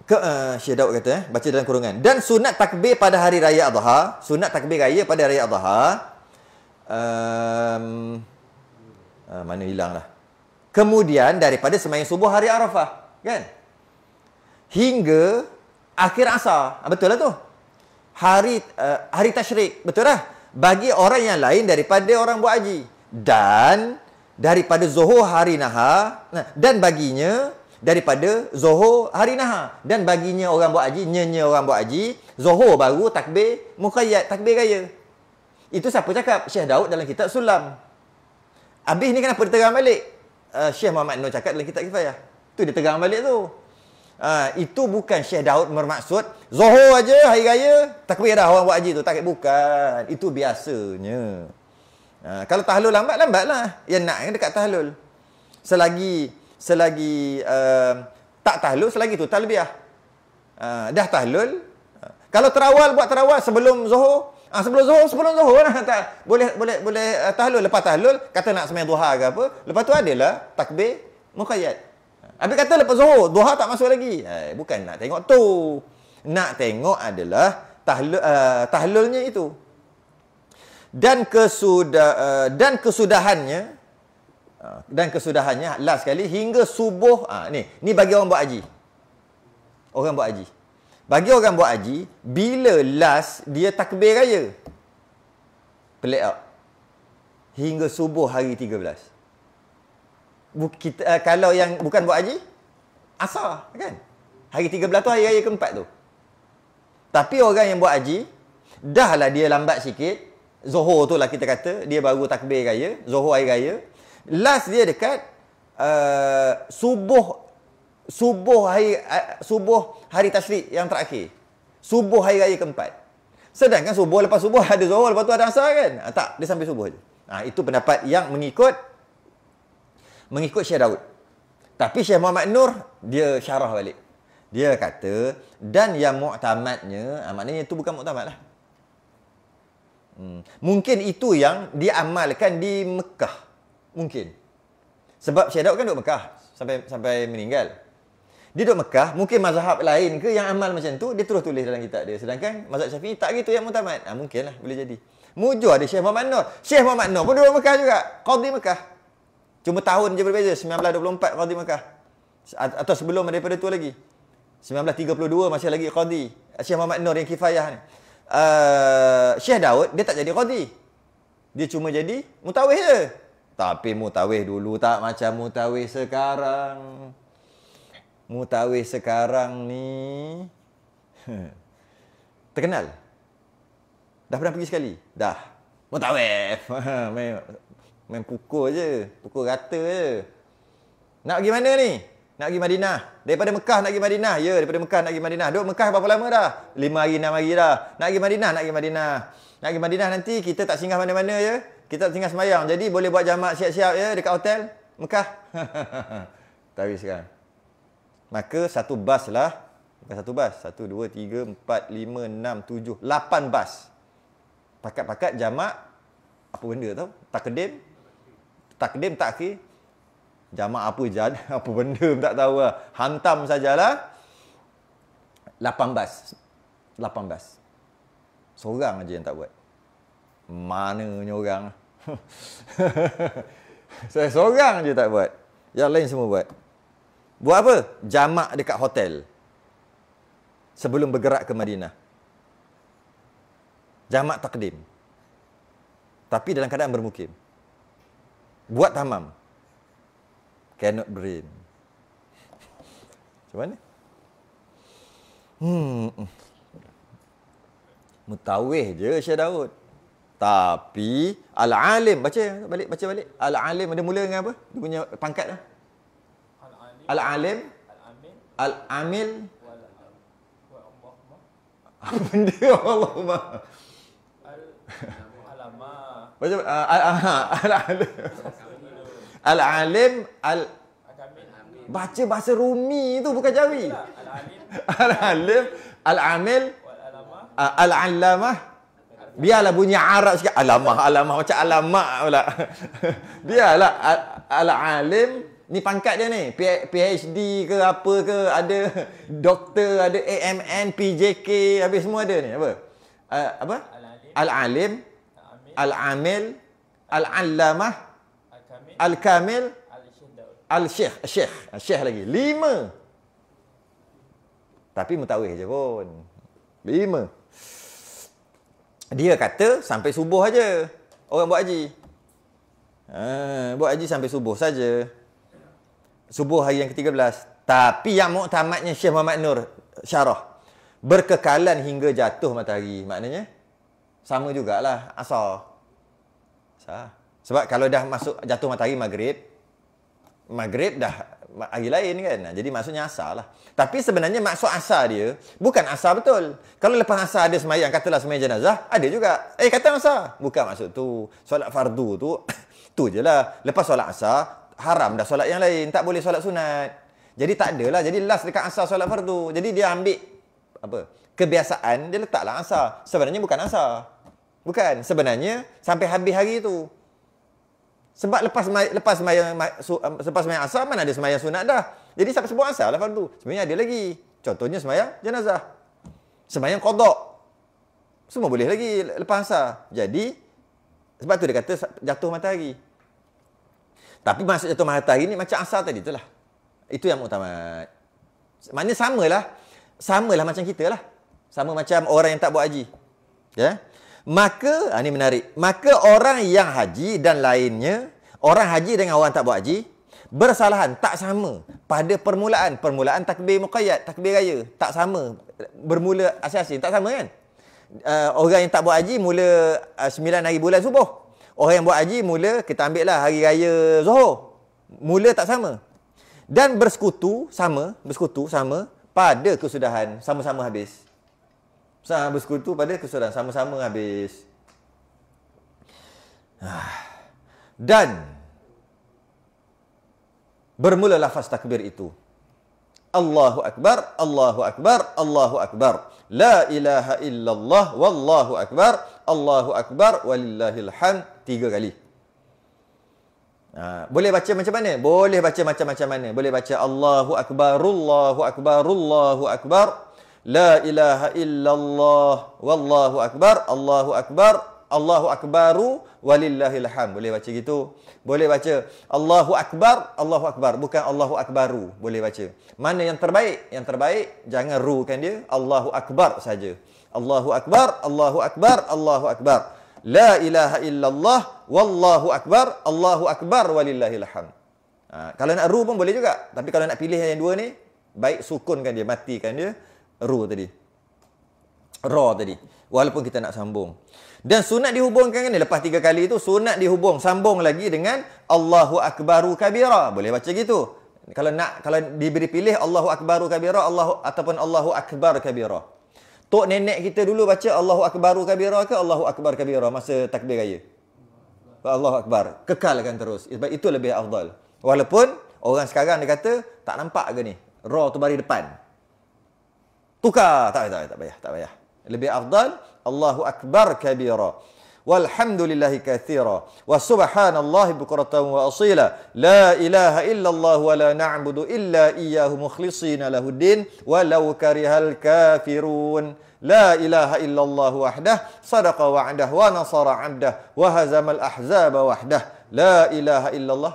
ke uh, Syekh Daud kata eh, baca dalam kurungan dan sunat takbir pada hari raya Adha sunat takbir raya pada hari Adha um, uh, mana hilang lah kemudian daripada semayang subuh hari Arafah kan hingga akhir asar ah, betul lah tu hari uh, hari tashrik betul lah bagi orang yang lain daripada orang buat haji dan daripada zuhur hari nahar dan baginya daripada zuhur hari nahar dan baginya orang buat haji nyenya orang buat haji zuhur baru takbir mukayyad takbir raya itu siapa cakap Syekh Daud dalam kitab sulam habis ni kenapa diterang balik uh, Syekh Muhammad Nur cakap dalam kitab kifayah tu dia terang balik tu Ha, itu bukan Syekh Daud bermaksud Zohor aja hari raya Takbir dah orang buat haji tu Takbir bukan Itu biasanya ha, Kalau tahlul lambat lambatlah Yang nak kan dekat tahlul Selagi selagi uh, tak tahlul selagi tu talbiah. Uh, dah tahlul. Ha. Kalau terawal buat terawal sebelum Zuhur, ah uh, sebelum Zuhur sebelum Zuhur lah. tak boleh boleh boleh uh, tahlul lepas tahlul kata nak sembah duha ke apa. Lepas tu adalah takbir muqayyad. Habis kata lepas Zuhur duha tak masuk lagi. Eh, bukan nak tengok tu. Nak tengok adalah tahlul uh, tahlulnya itu. Dan kesudah eh, uh, dan kesudahannya Ha, dan kesudahannya last sekali hingga subuh ha, ni ni bagi orang buat haji orang buat haji bagi orang buat haji bila last dia takbir raya pelik tak hingga subuh hari 13 Buk, kita, uh, kalau yang bukan buat haji asar kan hari 13 tu hari raya keempat tu tapi orang yang buat haji dah lah dia lambat sikit Zohor tu lah kita kata Dia baru takbir raya Zohor air raya last dia dekat uh, subuh subuh hari uh, subuh hari tasyrik yang terakhir subuh hari raya keempat sedangkan subuh lepas subuh ada zuhur lepas tu ada asar kan ha, tak dia sampai subuh aje ha, ah, itu pendapat yang mengikut mengikut Syekh Daud tapi Syekh Muhammad Nur dia syarah balik dia kata dan yang muktamadnya ha, ah, maknanya itu bukan muktamad lah Hmm. Mungkin itu yang diamalkan di Mekah mungkin. Sebab Syedok kan duduk Mekah sampai sampai meninggal. Dia duduk Mekah, mungkin mazhab lain ke yang amal macam tu, dia terus tulis dalam kitab dia. Sedangkan mazhab Syafi'i tak gitu yang mutamat. Ha, ah, mungkinlah, boleh jadi. Mujur ada Syekh Muhammad Nur. Syekh Muhammad Nur pun duduk Mekah juga. Qadhi Mekah. Cuma tahun je berbeza, 1924 Qadhi Mekah. Atau sebelum daripada tu lagi. 1932 masih lagi Qadhi. Syekh Muhammad Nur yang kifayah ni. Uh, Syekh Daud, dia tak jadi Qadhi. Dia cuma jadi mutawih je. Tapi mutawih dulu tak macam mutawih sekarang. Mutawih sekarang ni... Terkenal? Dah pernah pergi sekali? Dah. Mutawif. main, main pukul je. Pukul rata je. Nak pergi mana ni? Nak pergi Madinah. Daripada Mekah nak pergi Madinah. Ya, daripada Mekah nak pergi Madinah. Duduk Mekah berapa lama dah? 5 hari, 6 hari dah. Nak pergi Madinah, nak pergi Madinah. Nak pergi Madinah nanti kita tak singgah mana-mana je. Ya? kita tinggal semayang. Jadi boleh buat jamak siap-siap ya dekat hotel Mekah. Tapi sekarang. Maka satu bas lah. Bukan satu bas. Satu, dua, tiga, empat, lima, enam, tujuh, lapan bas. Pakat-pakat jamak. Apa benda tau? tak Takdim tak tak kiri, Jamak apa jad? Apa benda tak tahu lah. Hantam sajalah. Lapan bas. Lapan bas. Seorang aja yang tak buat. Mananya orang lah. saya seorang je tak buat. Yang lain semua buat. Buat apa? Jamak dekat hotel. Sebelum bergerak ke Madinah. Jamak takdim. Tapi dalam keadaan bermukim. Buat tamam. Cannot brain. Macam mana? Hmm. Mutawih je Syed Daud. Tapi Al-Alim Baca balik Baca balik Al-Alim Dia mula dengan apa? Dia punya pangkat lah Al-Alim al amil, Al-Amil al Apa al Allah al Baca ah, ah, ah, ha. Al-Alim Al-Alim Al Baca bahasa Rumi tu bukan Jawi Al-Alim Al-Amil Al-Alamah Biarlah bunyi Arab sikit. alamah alamak. Macam alamak pula. Biarlah. Al-alim. Ni pangkat dia ni. PhD ke apa ke. Ada doktor. Ada AMN. PJK. Habis semua ada ni. Apa? apa? Al-alim. Al-alim. al alamah Al-allamah. Al-kamil. Al-syekh. Syekh. Syekh lagi. Lima. Tapi mutawih je pun. Lima. Lima. Dia kata sampai subuh aja orang buat haji. Ha, buat haji sampai subuh saja. Subuh hari yang ke-13. Tapi yang muktamadnya Syekh Muhammad Nur syarah. Berkekalan hingga jatuh matahari. Maknanya sama jugalah asal. Sebab kalau dah masuk jatuh matahari maghrib, maghrib dah hari lain kan. Jadi maksudnya asal lah. Tapi sebenarnya maksud asal dia bukan asal betul. Kalau lepas asal ada semayang, katalah semayang jenazah, ada juga. Eh, kata asal. Bukan maksud tu. Solat fardu tu, tu je lah. Lepas solat asal, haram dah solat yang lain. Tak boleh solat sunat. Jadi tak adalah. Jadi last dekat asal solat fardu. Jadi dia ambil apa kebiasaan, dia letaklah asal. Sebenarnya bukan asal. Bukan. Sebenarnya sampai habis hari tu. Sebab lepas lepas sembahyang um, lepas sembahyang asar mana ada sembahyang sunat dah. Jadi siapa sebut asar lah fardu. Sebenarnya ada lagi. Contohnya sembahyang jenazah. Sembahyang qada. Semua boleh lagi lepas asar. Jadi sebab tu dia kata jatuh matahari. Tapi masuk jatuh matahari ni macam asar tadi itulah. Itu yang utama. Maknanya samalah. Samalah macam kita lah. Sama macam orang yang tak buat haji. Ya. Yeah? Maka, ini ah, menarik. Maka orang yang haji dan lainnya, orang haji dengan orang tak buat haji, bersalahan, tak sama. Pada permulaan, permulaan takbir muqayyad, takbir raya, tak sama. Bermula asyik-asyik, tak sama kan? Uh, orang yang tak buat haji mula uh, ah, 9 hari bulan subuh. Orang yang buat haji mula, kita ambil lah hari raya Zohor. Mula tak sama. Dan bersekutu sama, bersekutu sama pada kesudahan. Sama-sama habis. Pasal so, bersekutu pada kesudahan sama-sama habis. Ah. Dan bermula lafaz takbir itu. Allahu Akbar, Allahu Akbar, Allahu Akbar. La ilaha illallah, Wallahu Akbar, Allahu Akbar, Walillahilhamd. Tiga kali. Ha, boleh baca macam mana? Boleh baca macam-macam mana. Boleh baca Allahu Akbar, Allahu Akbar, Allahu Akbar, La ilaha illallah wallahu akbar Allahu akbar Allahu akbaru walillahil ham. Boleh baca gitu. Boleh baca Allahu akbar, Allahu akbar bukan Allahu akbaru. Boleh baca. Mana yang terbaik? Yang terbaik jangan ru kan dia Allahu akbar saja. Allahu akbar, Allahu akbar, Allahu akbar. La ilaha illallah wallahu akbar, Allahu akbar walillahil ham. Ha, kalau nak ru pun boleh juga. Tapi kalau nak pilih yang dua ni, baik sukunkan dia, matikan dia ru tadi. Ra tadi. Walaupun kita nak sambung. Dan sunat dihubungkan ni kan lepas tiga kali itu sunat dihubung sambung lagi dengan Allahu akbaru kabira. Boleh baca gitu. Kalau nak kalau diberi pilih Allahu akbaru kabira Allah ataupun Allahu akbar kabira. Tok nenek kita dulu baca Allahu akbaru kabira ke Allahu akbar kabira masa takbir raya. Allahu akbar. Kekalkan terus. Sebab itu lebih afdal. Walaupun orang sekarang dia kata tak nampak ke ni? Ra tu bari depan. طوكا طيب طيب طيب طيب اللي بي افضل الله اكبر كبيرا والحمد لله كثيرا وسبحان الله بكرة وأصيلا لا إله إلا الله ولا نعبد إلا إياه مخلصين له الدين ولو كره الكافرون لا إله إلا الله وحده صدق وعده ونصر عبده وهزم الأحزاب وحده لا إله إلا الله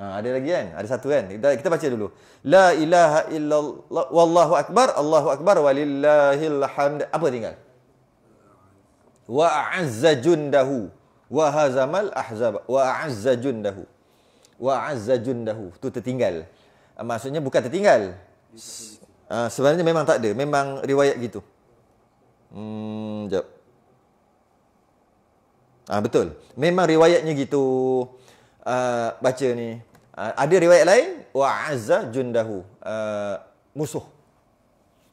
Ha, ada lagi kan? Ada satu kan? Kita, kita baca dulu. La ilaha illallah wallahu akbar, Allahu akbar walillahil hamd. Apa tinggal? Wa azza jundahu wa hazamal ahzab wa azza jundahu. Wa azza jundahu. Tu tertinggal. Ah, maksudnya bukan tertinggal. Ha, sebenarnya memang tak ada. Memang riwayat gitu. Hmm, jap. Ah ha, betul. Memang riwayatnya gitu. Uh, baca ni Uh, ada riwayat lain wa azza jundahu uh, musuh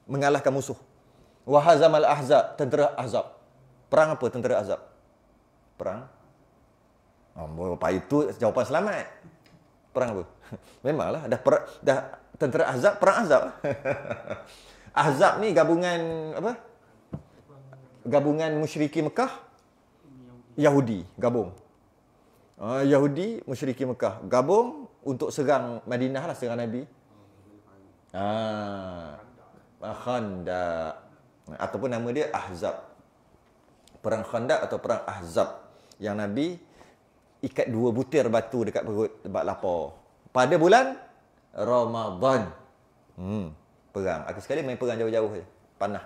mengalahkan musuh wa hazamal ahzab tentera Azab perang apa tentera Azab perang oh, apa itu jawapan selamat perang apa memanglah dah per, dah tentera Azab perang Azab Azab ni gabungan apa gabungan musyriki Mekah Yahudi gabung uh, Yahudi musyriki Mekah gabung untuk serang Madinah lah serang Nabi. Ah, Khandaq ataupun nama dia Ahzab. Perang Khandaq atau perang Ahzab yang Nabi ikat dua butir batu dekat perut sebab lapar. Pada bulan Ramadan. Hmm, perang. Aku sekali main perang jauh-jauh je. Panah.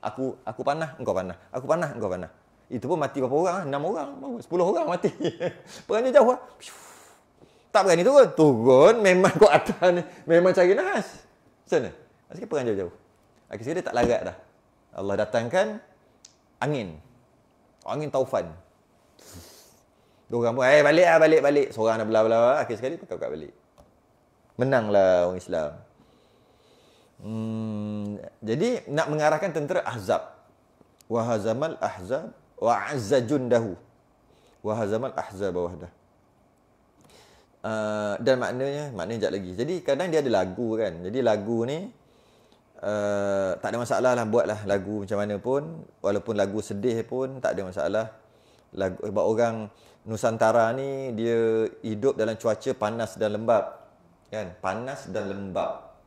Aku aku panah, engkau panah. Aku panah, engkau panah. Itu pun mati berapa orang? 6 orang, 10 orang mati. Perang jauh-jauh. Lah tak berani turun. Turun memang kuat atas ni. Memang cari nahas. Macam mana? Asyik perang jauh-jauh. Akhir sekali dia tak larat dah. Allah datangkan angin. Angin taufan. Diorang pun, eh balik lah, balik, balik. Seorang nak bela belah Akhir sekali pun kau balik. Menanglah orang Islam. Hmm, jadi nak mengarahkan tentera ahzab. Wahazamal ahzab wa azza jundahu. Wahazamal ahzab wahdah uh, dan maknanya maknanya jap lagi jadi kadang dia ada lagu kan jadi lagu ni uh, tak ada masalah lah buat lah lagu macam mana pun walaupun lagu sedih pun tak ada masalah lagu sebab orang nusantara ni dia hidup dalam cuaca panas dan lembap kan panas dan lembap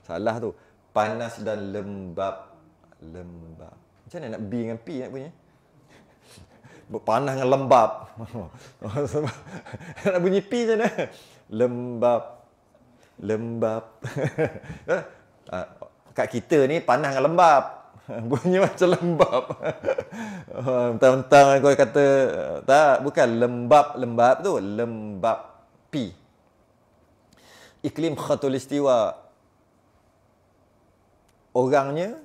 salah tu panas dan lembap lembap macam mana nak B dengan P nak punya panas dengan lembab. Nak bunyi P je ni. Lembab. Lembab. Ah, kat kita ni panah dengan lembab. Bunyi macam lembab. Ah, mentang-mentang kau kata, tak, bukan lembab-lembab tu. Lembab P. Iklim khatulistiwa. Orangnya,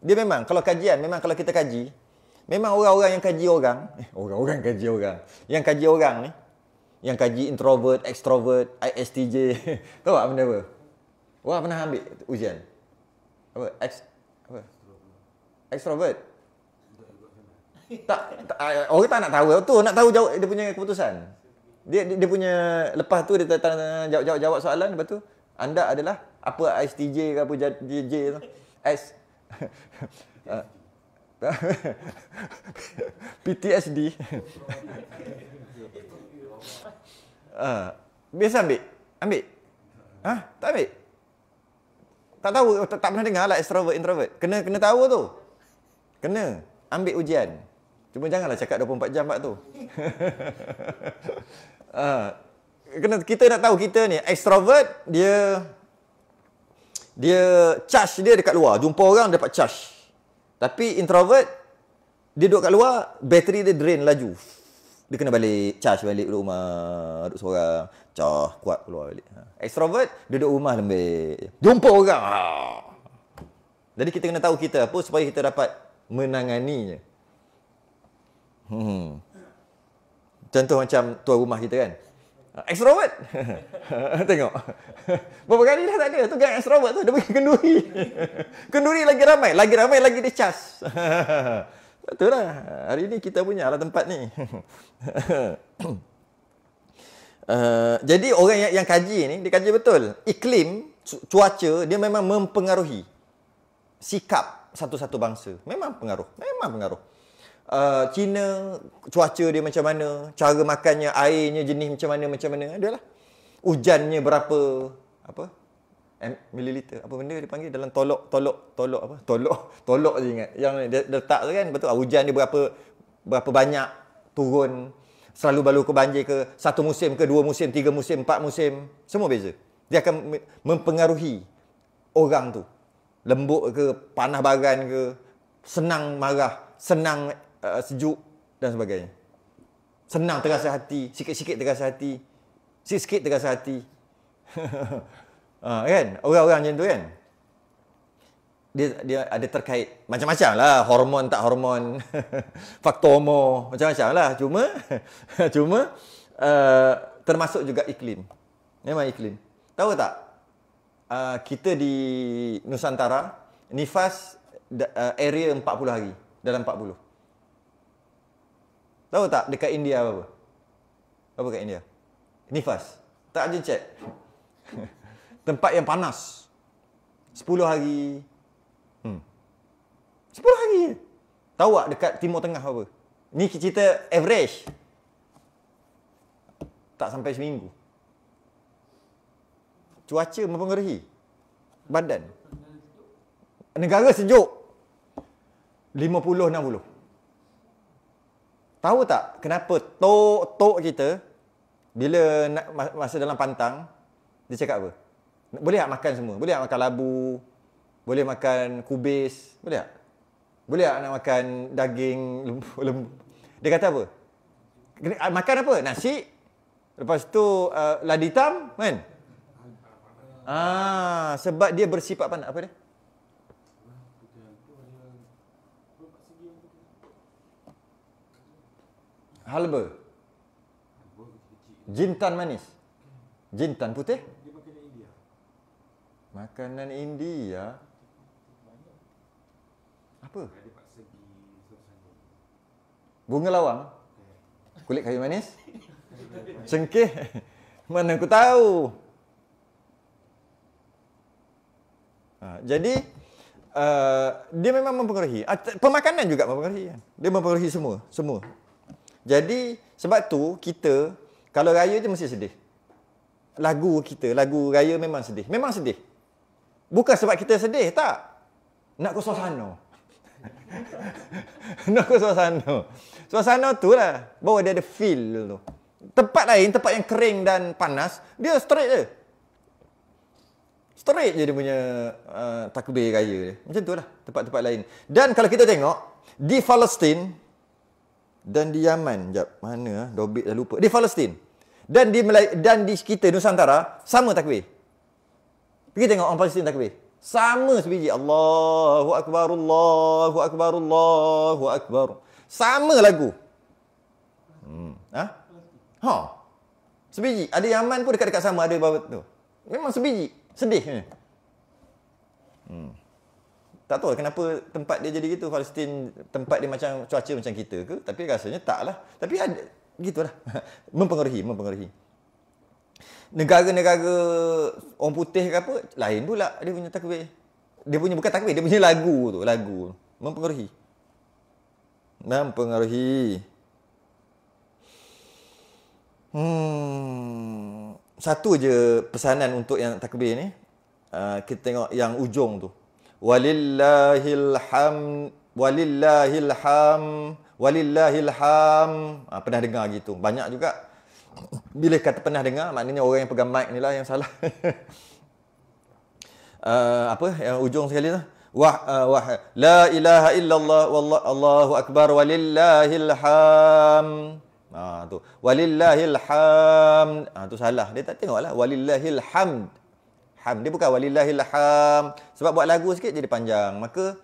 dia memang, kalau kajian, memang kalau kita kaji, Memang orang-orang yang kaji orang, eh, orang-orang kaji orang, yang kaji orang ni, yang kaji introvert, extrovert, ISTJ, tahu tak benda apa? Orang pernah ambil ujian? Apa? Ex, apa? Extrovert? tak, tak, ah, orang tak nak tahu tu, nak tahu jawab dia punya keputusan. Dia, dia, punya lepas tu dia tanya jawab, jawab jawab soalan lepas tu anda adalah apa ISTJ ke apa JJ tu? S. Ah. PTSD. Ah, uh, biasa ambil. Ambil. Ha? Tak ambil. Tak tahu tak, tak pernah dengar lah extrovert introvert. Kena kena tahu tu. Kena ambil ujian. Cuma janganlah cakap 24 jam buat tu. Ah, uh, kena kita nak tahu kita ni extrovert dia dia charge dia dekat luar, jumpa orang dapat charge. Tapi introvert dia duduk kat luar, bateri dia drain laju. Dia kena balik charge balik duduk rumah, duduk seorang, cah kuat keluar balik. Ha. Extrovert dia duduk rumah lembek. Jumpa orang. Ha. Jadi kita kena tahu kita apa supaya kita dapat menanganinya. Hmm. Contoh macam tuan rumah kita kan extrovert. Tengok. Berapa kali dah tak ada tu gang extrovert tu dia pergi kenduri. kenduri lagi ramai, lagi ramai lagi dia cas. Betullah. Hari ni kita punya lah tempat ni. uh, jadi orang yang, yang kaji ni dia kaji betul. Iklim, cuaca dia memang mempengaruhi sikap satu-satu bangsa. Memang pengaruh. Memang pengaruh uh, Cina cuaca dia macam mana, cara makannya, airnya jenis macam mana macam mana adalah. Hujannya berapa apa? M mililiter apa benda dia panggil dalam tolok tolok tolok apa tolok tolok je ingat yang dia, dia letak tu kan betul ah, hujan dia berapa berapa banyak turun selalu balu ke banjir ke satu musim ke dua musim tiga musim empat musim semua beza dia akan mempengaruhi orang tu lembut ke panah bagan ke senang marah senang Uh, uh, sejuk dan sebagainya. Senang terasa hati, sikit-sikit terasa hati. Sikit-sikit terasa hati. uh, kan? Orang-orang macam tu kan? Dia, dia ada terkait macam-macam lah. Hormon tak hormon. Faktor homo. Macam-macam lah. Cuma, cuma uh, termasuk juga iklim. Memang iklim. Tahu tak? Uh, kita di Nusantara, nifas uh, area 40 hari. Dalam 40. Tahu tak dekat India apa? Apa dekat India? Nifas. Tak ada cek. Tempat yang panas. 10 hari. Hmm. 10 hari Tahu tak dekat Timur Tengah apa? Ni cerita average. Tak sampai seminggu. Cuaca mempengaruhi. Badan. Negara sejuk. 50-60. Tahu tak kenapa tok tok kita bila nak masa dalam pantang dia cakap apa? Boleh tak makan semua? Boleh tak makan labu? Boleh makan kubis? Boleh tak? Boleh tak nak makan daging lembu? lembu? Dia kata apa? Ah, makan apa? Nasi? Lepas tu uh, ah, ladi hitam kan? Ah, sebab dia bersifat panas. Apa dia? Halba. Jintan manis. Jintan putih. Makanan India. Apa? Bunga lawang. Kulit kayu manis. Cengkeh. Mana aku tahu. Ha, jadi, uh, dia memang mempengaruhi. Ah, pemakanan juga mempengaruhi. Kan? Dia mempengaruhi semua. Semua. Jadi sebab tu kita kalau raya je mesti sedih. Lagu kita, lagu raya memang sedih. Memang sedih. Bukan sebab kita sedih, tak. Nak ke suasana. Nak ke suasana. Suasana tu lah. Bawa dia ada feel tu. Tempat lain, tempat yang kering dan panas, dia straight je. Straight je dia punya uh, takbir raya dia. Macam tu lah tempat-tempat lain. Dan kalau kita tengok, di Palestin, dan di Yaman. Jap, mana ah? Dobit dah lupa. Di Palestin. Dan di Malay- dan di kita Nusantara sama takbir. Pergi tengok orang Palestin takbir. Sama sebiji Allahu akbar Allahu akbar Allahu akbar. Sama lagu. Hmm. Ha? Ha. Sebiji. Ada Yaman pun dekat-dekat sama ada bawa tu. Memang sebiji. Sedih. Hmm tak tahu lah kenapa tempat dia jadi gitu Palestin tempat dia macam cuaca macam kita ke tapi rasanya lah. tapi ada gitulah mempengaruhi mempengaruhi negara-negara orang putih ke apa lain pula dia punya takbir dia punya bukan takbir dia punya lagu tu lagu mempengaruhi mempengaruhi hmm satu je pesanan untuk yang takbir ni ah, kita tengok yang ujung tu ولله الحم ولله الحم ولله الحم ha, pernah dengar gitu banyak juga bila kata pernah dengar maknanya orang yang pegang mic ni lah yang salah uh, apa yang ujung sekali tu wah uh, wah la ilaha illallah wallahu Allahu akbar walillahil ham ha, tu walillahil ham ha, tu salah dia tak tengoklah walillahil hamd ham dia bukan walillahilham sebab buat lagu sikit jadi panjang maka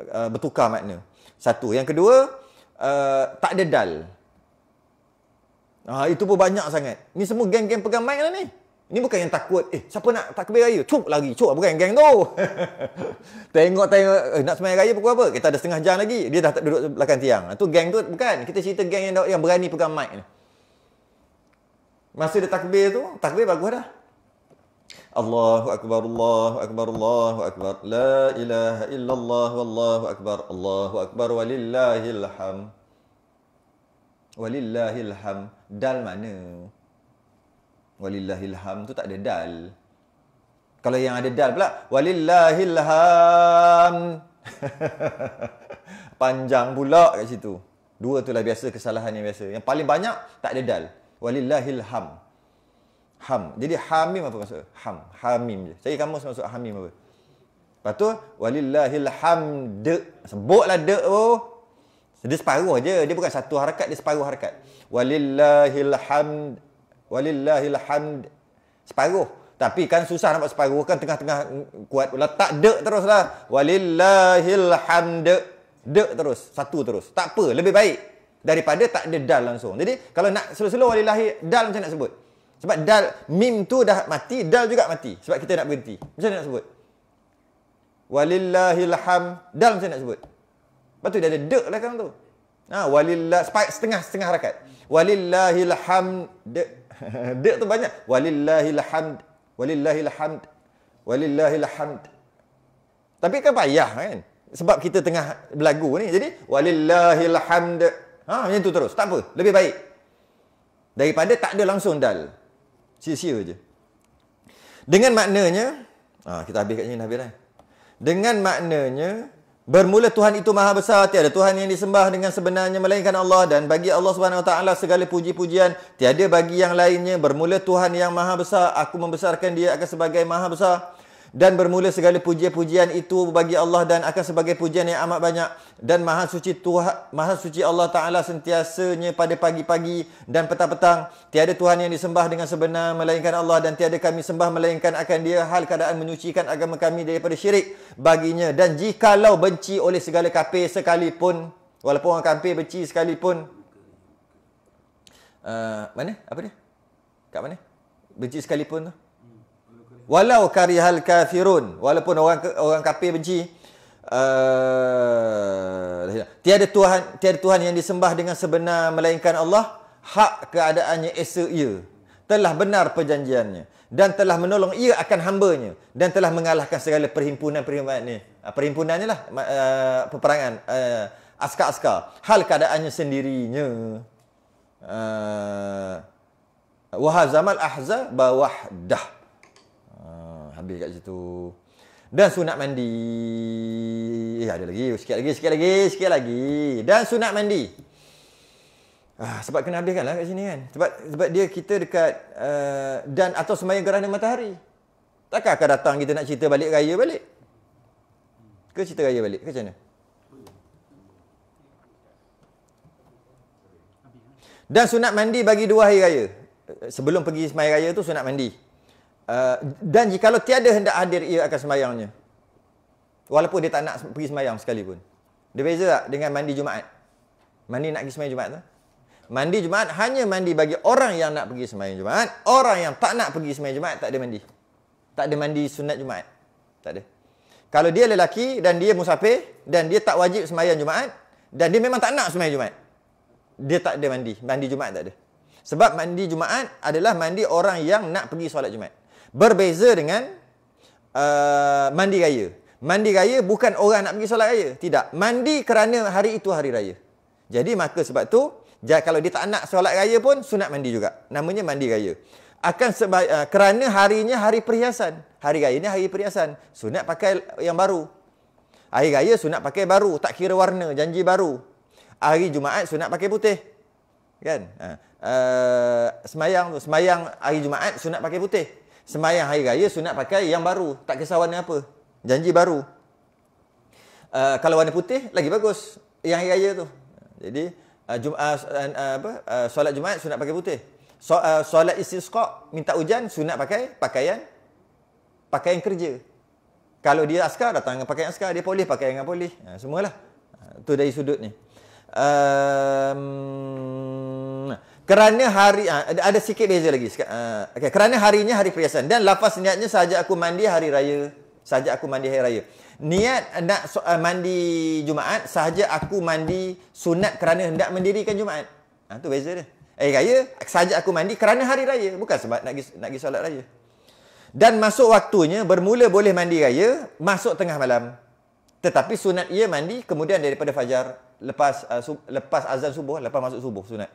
uh, uh, bertukar makna satu yang kedua uh, tak ada dal ah itu pun banyak sangat ni semua geng-geng pegang mic lah ni ni bukan yang takut eh siapa nak takbir raya cuk lagi cuk bukan geng tu tengok tengok eh, nak semai raya pukul apa kita ada setengah jam lagi dia dah tak duduk belakang tiang ah, tu geng tu bukan kita cerita geng yang yang berani pegang mic ni masa dia takbir tu takbir bagus dah الله أكبر الله أكبر الله أكبر لا إله إلا الله والله أكبر الله أكبر ولله الحمد ولله الحمد دال معنى ولله الحمد تو ada دال kalau yang ada dal pula ولله الحمد panjang pula kat situ dua tu lah biasa kesalahan yang biasa yang paling banyak tak ada dal ولله الحمد Ham. Jadi hamim apa maksud? Ham. Hamim je. Cari kamu maksud hamim apa? Lepas tu, walillahil hamd. Sebutlah de tu. Oh. Dia separuh je. Dia bukan satu harakat, dia separuh harakat. Walillahil hamd. Walillahil hamd. Separuh. Tapi kan susah nampak separuh. Kan tengah-tengah kuat. Letak de teruslah. Walillahil hamd. De terus. Satu terus. Tak apa. Lebih baik. Daripada tak ada dal langsung. Jadi, kalau nak selur-selur walillahil dal macam nak sebut? Sebab dal mim tu dah mati, dal juga mati. Sebab kita nak berhenti. Macam mana nak sebut? Walillahil ham. Dal macam mana nak sebut? Lepas tu dia ada dek lah kan tu. Ha, walillah, setengah, setengah rakat. Walillahil ham. Dek. dek tu banyak. Walillahil ham. Walillahil ham. Walillahil ham. Tapi kan payah kan? Sebab kita tengah berlagu ni. Jadi, walillahil ham. Ha, macam tu terus. Tak apa. Lebih baik. Daripada tak ada langsung dal. Sia-sia je. Dengan maknanya, ah, kita habis kat sini dah habis lah. Dengan maknanya, bermula Tuhan itu maha besar, tiada Tuhan yang disembah dengan sebenarnya melainkan Allah dan bagi Allah Subhanahu Wa Taala segala puji-pujian, tiada bagi yang lainnya, bermula Tuhan yang maha besar, aku membesarkan dia akan sebagai maha besar dan bermula segala puji-pujian itu bagi Allah dan akan sebagai pujian yang amat banyak dan maha suci Tuhan maha suci Allah taala sentiasanya pada pagi-pagi dan petang-petang tiada tuhan yang disembah dengan sebenar melainkan Allah dan tiada kami sembah melainkan akan dia hal keadaan menyucikan agama kami daripada syirik baginya dan jikalau benci oleh segala kape sekalipun walaupun orang kafir benci sekalipun uh, mana apa dia kat mana benci sekalipun tu walau karihal kafirun walaupun orang orang kafir benci uh, tiada tuhan tiada tuhan yang disembah dengan sebenar melainkan Allah hak keadaannya esa ia telah benar perjanjiannya dan telah menolong ia akan hambanya dan telah mengalahkan segala perhimpunan-perhimpunan ni ah, perhimpunannya lah uh, peperangan uh, askar-askar hal keadaannya sendirinya uh, wahazamal ahzab bawahdah ambil kat situ. Dan sunat mandi. Eh, ada lagi. Oh, sikit lagi, sikit lagi, sikit lagi. Dan sunat mandi. Ah, sebab kena habiskan lah kat sini kan. Sebab, sebab dia kita dekat uh, dan atau semayang gerhana matahari. Takkan akan datang kita nak cerita balik raya balik? Ke cerita raya balik? Ke macam mana? Dan sunat mandi bagi dua hari raya. Eh, sebelum pergi semaya raya tu sunat mandi. Eh, dan jika kalau tiada hendak hadir ia akan semayangnya. Walaupun dia tak nak pergi semayang sekalipun. Dia beza tak dengan mandi Jumaat? Mandi nak pergi semayang Jumaat tak? Mandi Jumaat hanya mandi bagi orang yang nak pergi semayang Jumaat. Orang yang tak nak pergi semayang Jumaat tak ada mandi. Tak ada mandi sunat Jumaat. Tak ada. Kalau dia lelaki dan dia musafir dan dia tak wajib semayang Jumaat dan dia memang tak nak semayang Jumaat. Dia tak ada mandi. Mandi Jumaat tak ada. Sebab mandi Jumaat adalah mandi orang yang nak pergi solat Jumaat. Berbeza dengan uh, mandi raya. Mandi raya bukan orang nak pergi solat raya. Tidak. Mandi kerana hari itu hari raya. Jadi maka sebab tu kalau dia tak nak solat raya pun sunat mandi juga. Namanya mandi raya. Akan sebab uh, kerana harinya hari perhiasan. Hari raya ni hari perhiasan. Sunat pakai yang baru. Hari raya sunat pakai baru, tak kira warna, janji baru. Hari Jumaat sunat pakai putih. Kan? Ha. Uh, semayang tu, semayang hari Jumaat sunat pakai putih. Sembahyang hari raya sunat pakai yang baru. Tak kisah warna apa. Janji baru. Uh, kalau warna putih, lagi bagus. Yang hari raya tu. Jadi, uh, Jum uh, uh, uh, apa? Uh, solat Jumaat sunat pakai putih. So, uh, solat istisqa' minta hujan, sunat pakai pakaian pakaian kerja. Kalau dia askar, datang dengan pakaian askar. Dia boleh pakai dengan boleh. Uh, semualah. Itu ha, uh, dari sudut ni. Um, kerana hari ha, ada, ada sikit beza lagi ha, okay. kerana harinya hari perhiasan dan lafaz niatnya saja aku mandi hari raya saja aku mandi hari raya niat nak uh, mandi jumaat saja aku mandi sunat kerana hendak mendirikan jumaat ha, tu beza dia Eh raya, saja aku mandi kerana hari raya. Bukan sebab nak nak pergi solat raya. Dan masuk waktunya, bermula boleh mandi raya, masuk tengah malam. Tetapi sunat ia mandi kemudian daripada fajar. Lepas uh, sub, lepas azan subuh, lepas masuk subuh sunat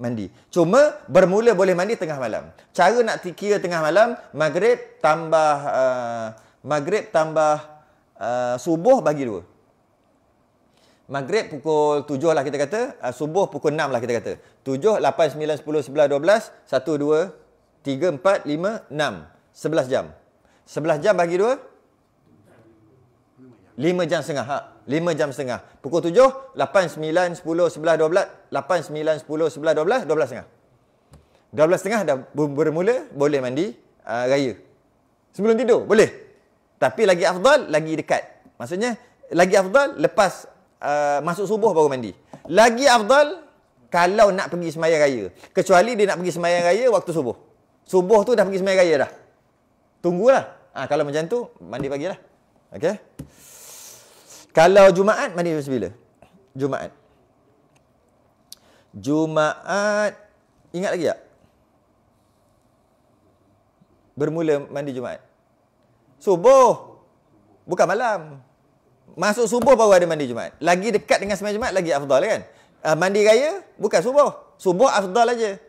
mandi. Cuma bermula boleh mandi tengah malam. Cara nak kira tengah malam, maghrib tambah uh, maghrib tambah uh, subuh bagi dua. Maghrib pukul tujuh lah kita kata, uh, subuh pukul enam lah kita kata. Tujuh, lapan, sembilan, sepuluh, 10, dua belas, satu, dua, tiga, empat, lima, enam, sebelas jam. Sebelas jam bagi dua. Lima jam setengah. Ha? jam setengah. Pukul tujuh, lapan, sembilan, sepuluh, sebelah dua belas, lapan, sembilan, sepuluh, sebelah dua belas, dua belas setengah. Dua belas setengah dah bermula, boleh mandi uh, raya. Sebelum tidur, boleh. Tapi lagi afdal, lagi dekat. Maksudnya, lagi afdal, lepas uh, masuk subuh baru mandi. Lagi afdal, kalau nak pergi semayang raya. Kecuali dia nak pergi semayang raya waktu subuh. Subuh tu dah pergi semayang raya dah. Tunggulah. Ha, kalau macam tu, mandi pagi lah. Okay. Kalau Jumaat mandi jam bila? Jumaat. Jumaat ingat lagi tak? Bermula mandi Jumaat. Subuh. Bukan malam. Masuk subuh baru ada mandi Jumaat. Lagi dekat dengan sembahyang Jumaat lagi afdal kan? Uh, mandi raya bukan subuh. Subuh afdal aja.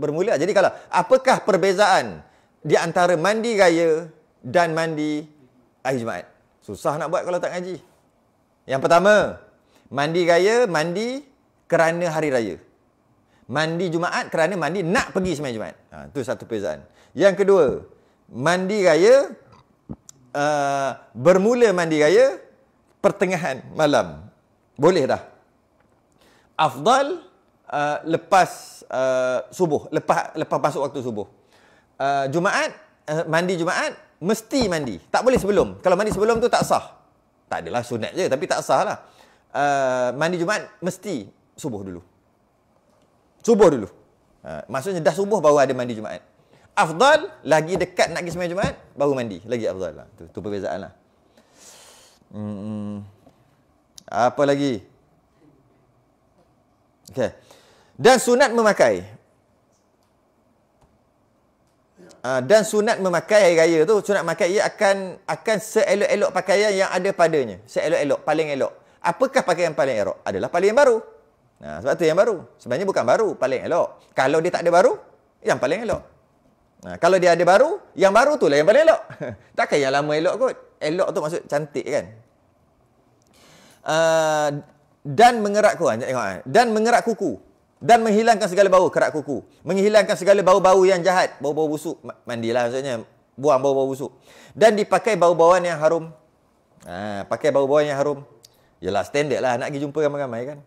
Bermula. Jadi kalau apakah perbezaan di antara mandi raya dan mandi akhir Jumaat? Susah nak buat kalau tak ngaji. Yang pertama, mandi raya, mandi kerana hari raya. Mandi Jumaat kerana mandi nak pergi semai Jumaat. Ha, itu satu perbezaan. Yang kedua, mandi raya, uh, bermula mandi raya, pertengahan malam. Boleh dah. Afdal, uh, lepas uh, subuh, lepas, lepas masuk waktu subuh. Uh, Jumaat, uh, mandi Jumaat, mesti mandi. Tak boleh sebelum. Kalau mandi sebelum tu tak sah tak adalah sunat je tapi tak sah lah. Uh, mandi Jumaat mesti subuh dulu. Subuh dulu. Uh, maksudnya dah subuh baru ada mandi Jumaat. Afdal lagi dekat nak pergi sembahyang Jumaat baru mandi. Lagi afdal lah. Tu, tu perbezaan lah. Hmm, apa lagi? Okay. Dan sunat memakai. Ah, dan sunat memakai hari raya tu sunat memakai ia akan akan seelok-elok pakaian yang ada padanya seelok-elok paling elok apakah pakaian paling elok adalah paling yang baru nah sebab tu yang baru sebenarnya bukan baru paling elok kalau dia tak ada baru yang paling elok nah kalau dia ada baru yang baru tu lah yang paling elok takkan yang lama elok kot elok tu maksud cantik kan uh, dan mengerat ah, kuku dan mengerat kuku dan menghilangkan segala bau kerak kuku menghilangkan segala bau-bau yang jahat bau-bau busuk mandilah maksudnya buang bau-bau busuk dan dipakai bau-bauan yang harum ha, pakai bau-bauan yang harum ialah standard lah nak pergi jumpa ramai-ramai kan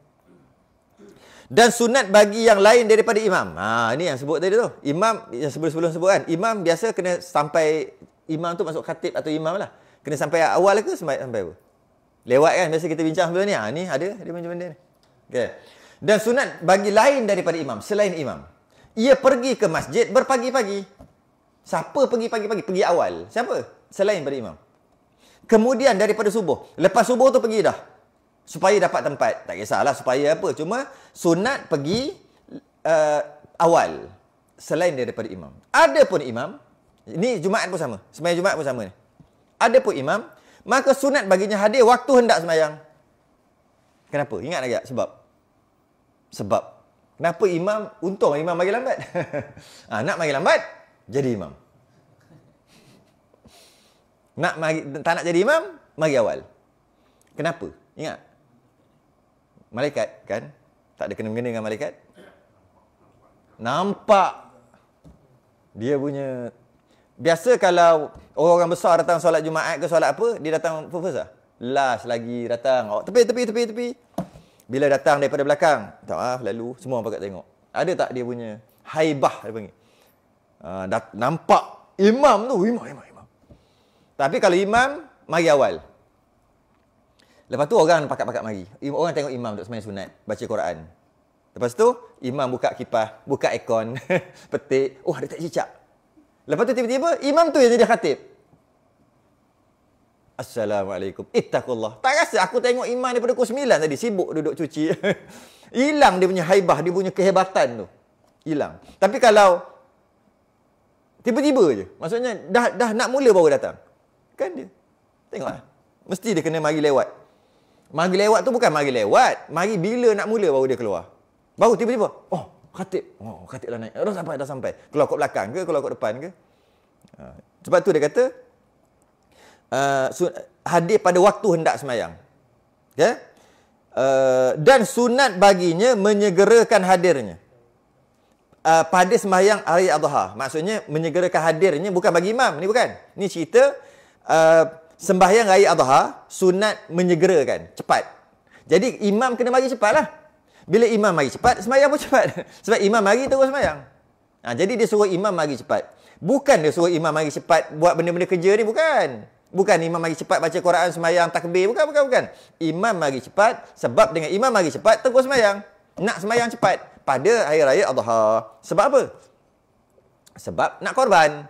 dan sunat bagi yang lain daripada imam ha, ini yang sebut tadi tu imam yang sebelum-sebelum sebut kan imam biasa kena sampai imam tu masuk khatib atau imam lah kena sampai awal ke sampai, sampai apa lewat kan biasa kita bincang sebelum ni ha, ni ada dia macam benda ni okay dan sunat bagi lain daripada imam selain imam ia pergi ke masjid berpagi-pagi siapa pergi pagi-pagi pergi awal siapa selain daripada imam kemudian daripada subuh lepas subuh tu pergi dah supaya dapat tempat tak kisahlah supaya apa cuma sunat pergi uh, awal selain daripada imam ada pun imam ini jumaat pun sama sembahyang jumaat pun sama ada pun imam maka sunat baginya hadir waktu hendak semayang. kenapa ingat lagi tak? sebab sebab kenapa imam untung imam bagi lambat ha, nak bagi lambat jadi imam nak mari, tak nak jadi imam mari awal kenapa ingat malaikat kan tak ada kena mengena dengan malaikat nampak dia punya biasa kalau orang besar datang solat jumaat ke solat apa dia datang first lah last lagi datang oh, tepi tepi tepi tepi bila datang daripada belakang tak ah lalu semua orang pakat tengok ada tak dia punya haibah dia panggil uh, nampak imam tu imam imam imam tapi kalau imam mari awal lepas tu orang pakat-pakat mari orang tengok imam duduk sembang sunat baca Quran lepas tu imam buka kipah, buka aircon petik oh ada tak cicak lepas tu tiba-tiba imam tu yang jadi khatib Assalamualaikum. Ittaqullah. Tak rasa aku tengok Iman daripada pukul 9 tadi sibuk duduk cuci. Hilang dia punya haibah, dia punya kehebatan tu. Hilang. Tapi kalau tiba-tiba je. Maksudnya dah dah nak mula baru datang. Kan dia. Tengoklah. Mesti dia kena mari lewat. Mari lewat tu bukan mari lewat. Mari bila nak mula baru dia keluar. Baru tiba-tiba. Oh, khatib. Oh, khatib lah naik. Dah sampai, dah sampai. Keluar kat belakang ke? Keluar kat depan ke? Ha. Sebab tu dia kata, uh, hadir pada waktu hendak semayang. Okay? Uh, dan sunat baginya menyegerakan hadirnya. Uh, pada semayang hari adha. Maksudnya menyegerakan hadirnya bukan bagi imam. Ini bukan. Ini cerita uh, sembahyang hari adha. Sunat menyegerakan. Cepat. Jadi imam kena mari lah. Bila imam mari cepat, semayang pun cepat. Sebab imam mari terus semayang. Nah ha, jadi dia suruh imam mari cepat. Bukan dia suruh imam mari cepat buat benda-benda kerja ni. Bukan. Bukan imam mari cepat baca Quran semayang takbir. Bukan, bukan, bukan. Imam mari cepat sebab dengan imam mari cepat tengok semayang. Nak semayang cepat pada hari raya Adha. Sebab apa? Sebab nak korban.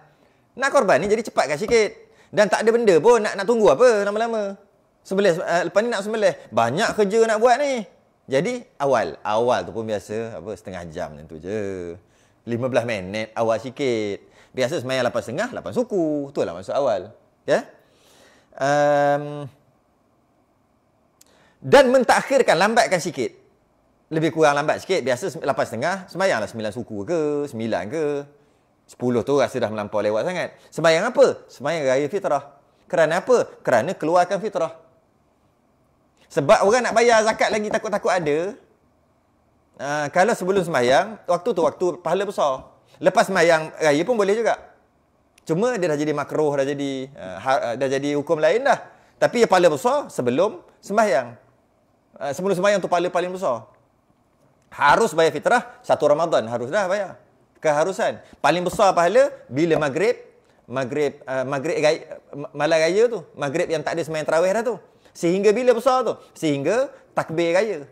Nak korban ni jadi cepatkan sikit. Dan tak ada benda pun nak nak tunggu apa lama-lama. Sebelah uh, eh, lepas ni nak sembelih. Banyak kerja nak buat ni. Jadi awal, awal tu pun biasa apa setengah jam tentu je. 15 minit awal sikit. Biasa semayang 8.30, 8 suku. Itulah maksud awal. Ya? Yeah? um, dan mentakhirkan, lambatkan sikit. Lebih kurang lambat sikit. Biasa setengah, sembayanglah 9 suku ke, 9 ke. 10 tu rasa dah melampau lewat sangat. Semayang apa? Semayang raya fitrah. Kerana apa? Kerana keluarkan fitrah. Sebab orang nak bayar zakat lagi takut-takut ada. Uh, kalau sebelum semayang, waktu tu waktu pahala besar. Lepas semayang raya pun boleh juga. Cuma dia dah jadi makruh, dah jadi uh, ha, dah jadi hukum lain dah. Tapi yang paling besar sebelum sembahyang. Uh, sebelum sembahyang tu paling paling besar. Harus bayar fitrah satu Ramadan harus dah bayar. Keharusan. Paling besar pahala bila maghrib, maghrib uh, maghrib gaya malam raya tu, maghrib yang tak ada sembahyang tarawih dah tu. Sehingga bila besar tu? Sehingga takbir raya.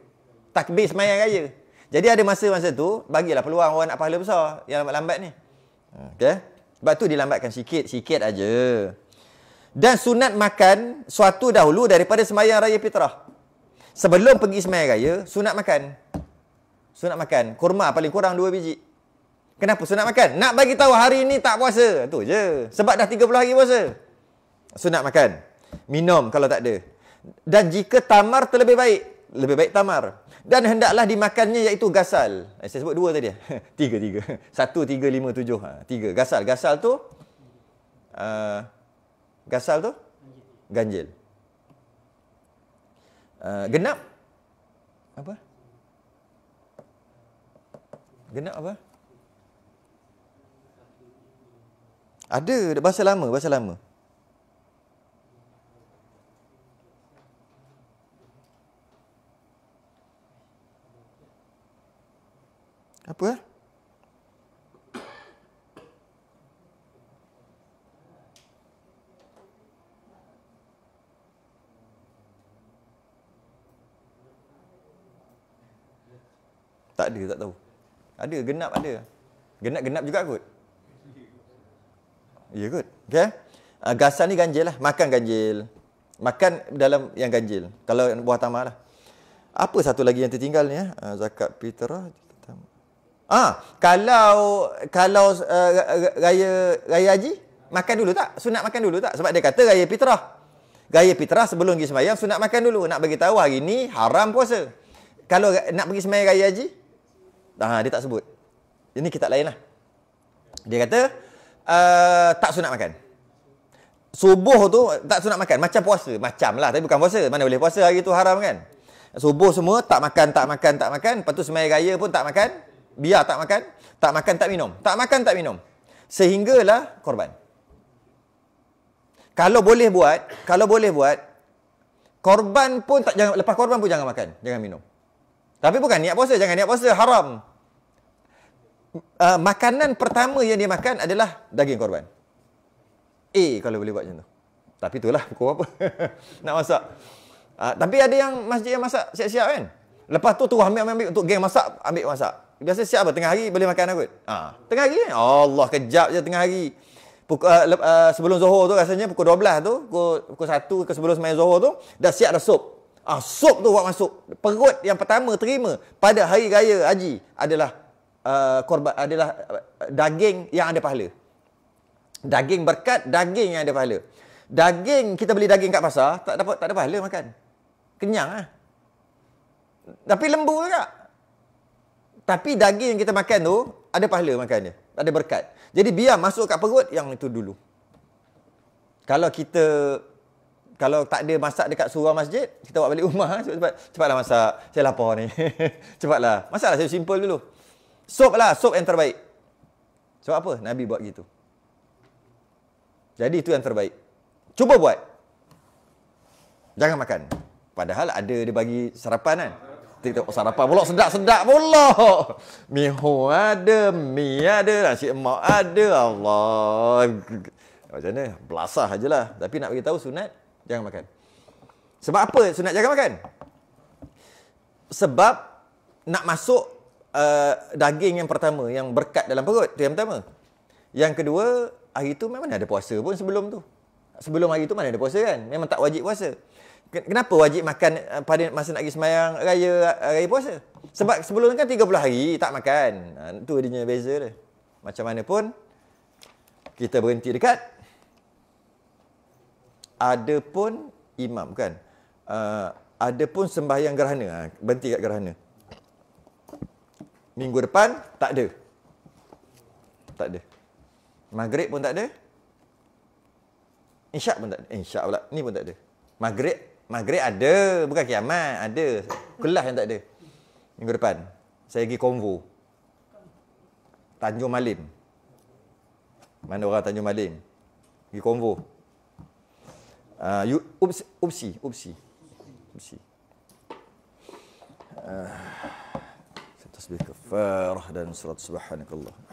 Takbir sembahyang raya. Jadi ada masa-masa tu, bagilah peluang orang nak pahala besar yang lambat-lambat ni. Hmm, okey. Sebab tu dilambatkan sikit, sikit aja. Dan sunat makan suatu dahulu daripada semayang raya fitrah. Sebelum pergi sembahyang raya, sunat makan. Sunat makan kurma paling kurang dua biji. Kenapa sunat makan? Nak bagi tahu hari ini tak puasa. Tu je. Sebab dah 30 hari puasa. Sunat makan. Minum kalau tak ada. Dan jika tamar terlebih baik, lebih baik tamar. Dan hendaklah dimakannya iaitu gasal. Eh, saya sebut dua tadi. Tiga, tiga. Satu, tiga, lima, tujuh. Ha, tiga. Gasal. Gasal tu? Uh, gasal tu? Ganjil. Uh, genap? Apa? Genap apa? Ada. Bahasa lama. Bahasa lama. Apa? Tak ada, tak tahu. Ada, genap ada. Genap-genap juga kot. Ya yeah, kot. Okay. Uh, ah, gasan ni ganjil lah. Makan ganjil. Makan dalam yang ganjil. Kalau buah tamar lah. Apa satu lagi yang tertinggal ni? Uh, zakat fitrah. Ah, kalau kalau uh, raya raya haji makan dulu tak? Sunat makan dulu tak? Sebab dia kata raya fitrah. Raya fitrah sebelum pergi sembahyang sunat makan dulu. Nak bagi tahu hari ni haram puasa. Kalau nak pergi sembahyang raya haji, ah dia tak sebut. Ini kita lain lah. Dia kata uh, tak sunat makan. Subuh tu tak sunat makan. Macam puasa. Macam lah. Tapi bukan puasa. Mana boleh puasa hari tu haram kan? Subuh semua tak makan, tak makan, tak makan. Lepas tu semai raya pun tak makan biar tak makan, tak makan tak minum, tak makan tak minum. Sehinggalah korban. Kalau boleh buat, kalau boleh buat, korban pun tak jangan lepas korban pun jangan makan, jangan minum. Tapi bukan niat puasa, jangan niat puasa haram. Uh, makanan pertama yang dia makan adalah daging korban. Eh, kalau boleh buat macam tu. Tapi itulah pukul apa. Nak masak. Uh, tapi ada yang masjid yang masak siap-siap kan? Lepas tu tu ambil ambil untuk geng masak, ambil masak. Biasa siap apa? Tengah hari boleh makan aku. Ha. Tengah hari ni. Kan? Allah kejap je tengah hari. Pukul, uh, uh, sebelum Zohor tu rasanya pukul 12 tu. Pukul, pukul 1 ke sebelum semayang Zohor tu. Dah siap dah sup. Ha, sup tu buat masuk. Perut yang pertama terima pada hari raya haji adalah uh, eh, korban adalah uh, daging yang ada pahala. Daging berkat, daging yang ada pahala. Daging, kita beli daging kat pasar, tak dapat tak ada pahala makan. Kenyang lah. Tapi lembu juga. Tapi daging yang kita makan tu ada pahala makannya. Ada berkat. Jadi biar masuk kat perut yang itu dulu. Kalau kita kalau tak ada masak dekat surau masjid, kita bawa balik rumah cepat, cepat cepatlah masak. Saya lapar ni. cepatlah. Masaklah saya simple dulu. Sop lah, sop yang terbaik. Sebab apa? Nabi buat gitu. Jadi itu yang terbaik. Cuba buat. Jangan makan. Padahal ada dia bagi sarapan kan. Kita tengok sarapan pula. Sedap-sedap pula. Miho ada. Mi ada. Nasi emak ada. Allah. Macam mana? Belasah je lah. Tapi nak bagi tahu sunat, jangan makan. Sebab apa sunat jangan makan? Sebab nak masuk uh, daging yang pertama, yang berkat dalam perut. Itu yang pertama. Yang kedua, hari itu memang ada puasa pun sebelum tu. Sebelum hari itu mana ada puasa kan? Memang tak wajib puasa kenapa wajib makan eh, pada masa nak pergi semayang raya raya puasa sebab sebelum kan 30 hari tak makan itu ha, adanya beza dia macam mana pun kita berhenti dekat ada pun imam kan uh, ada pun sembahyang gerhana ha, berhenti kat gerhana minggu depan tak ada tak ada maghrib pun tak ada insya pun tak ada eh, insya pula ni pun tak ada maghrib Maghrib ada, bukan kiamat, ada. Kelas yang tak ada. Minggu depan. Saya pergi konvo. Tanjung Malim. Mana orang Tanjung Malim? Pergi konvo. Uh, you, ups, upsi, upsi. Upsi. Uh, ah, Tasbih kefarah dan surat subhanakallah.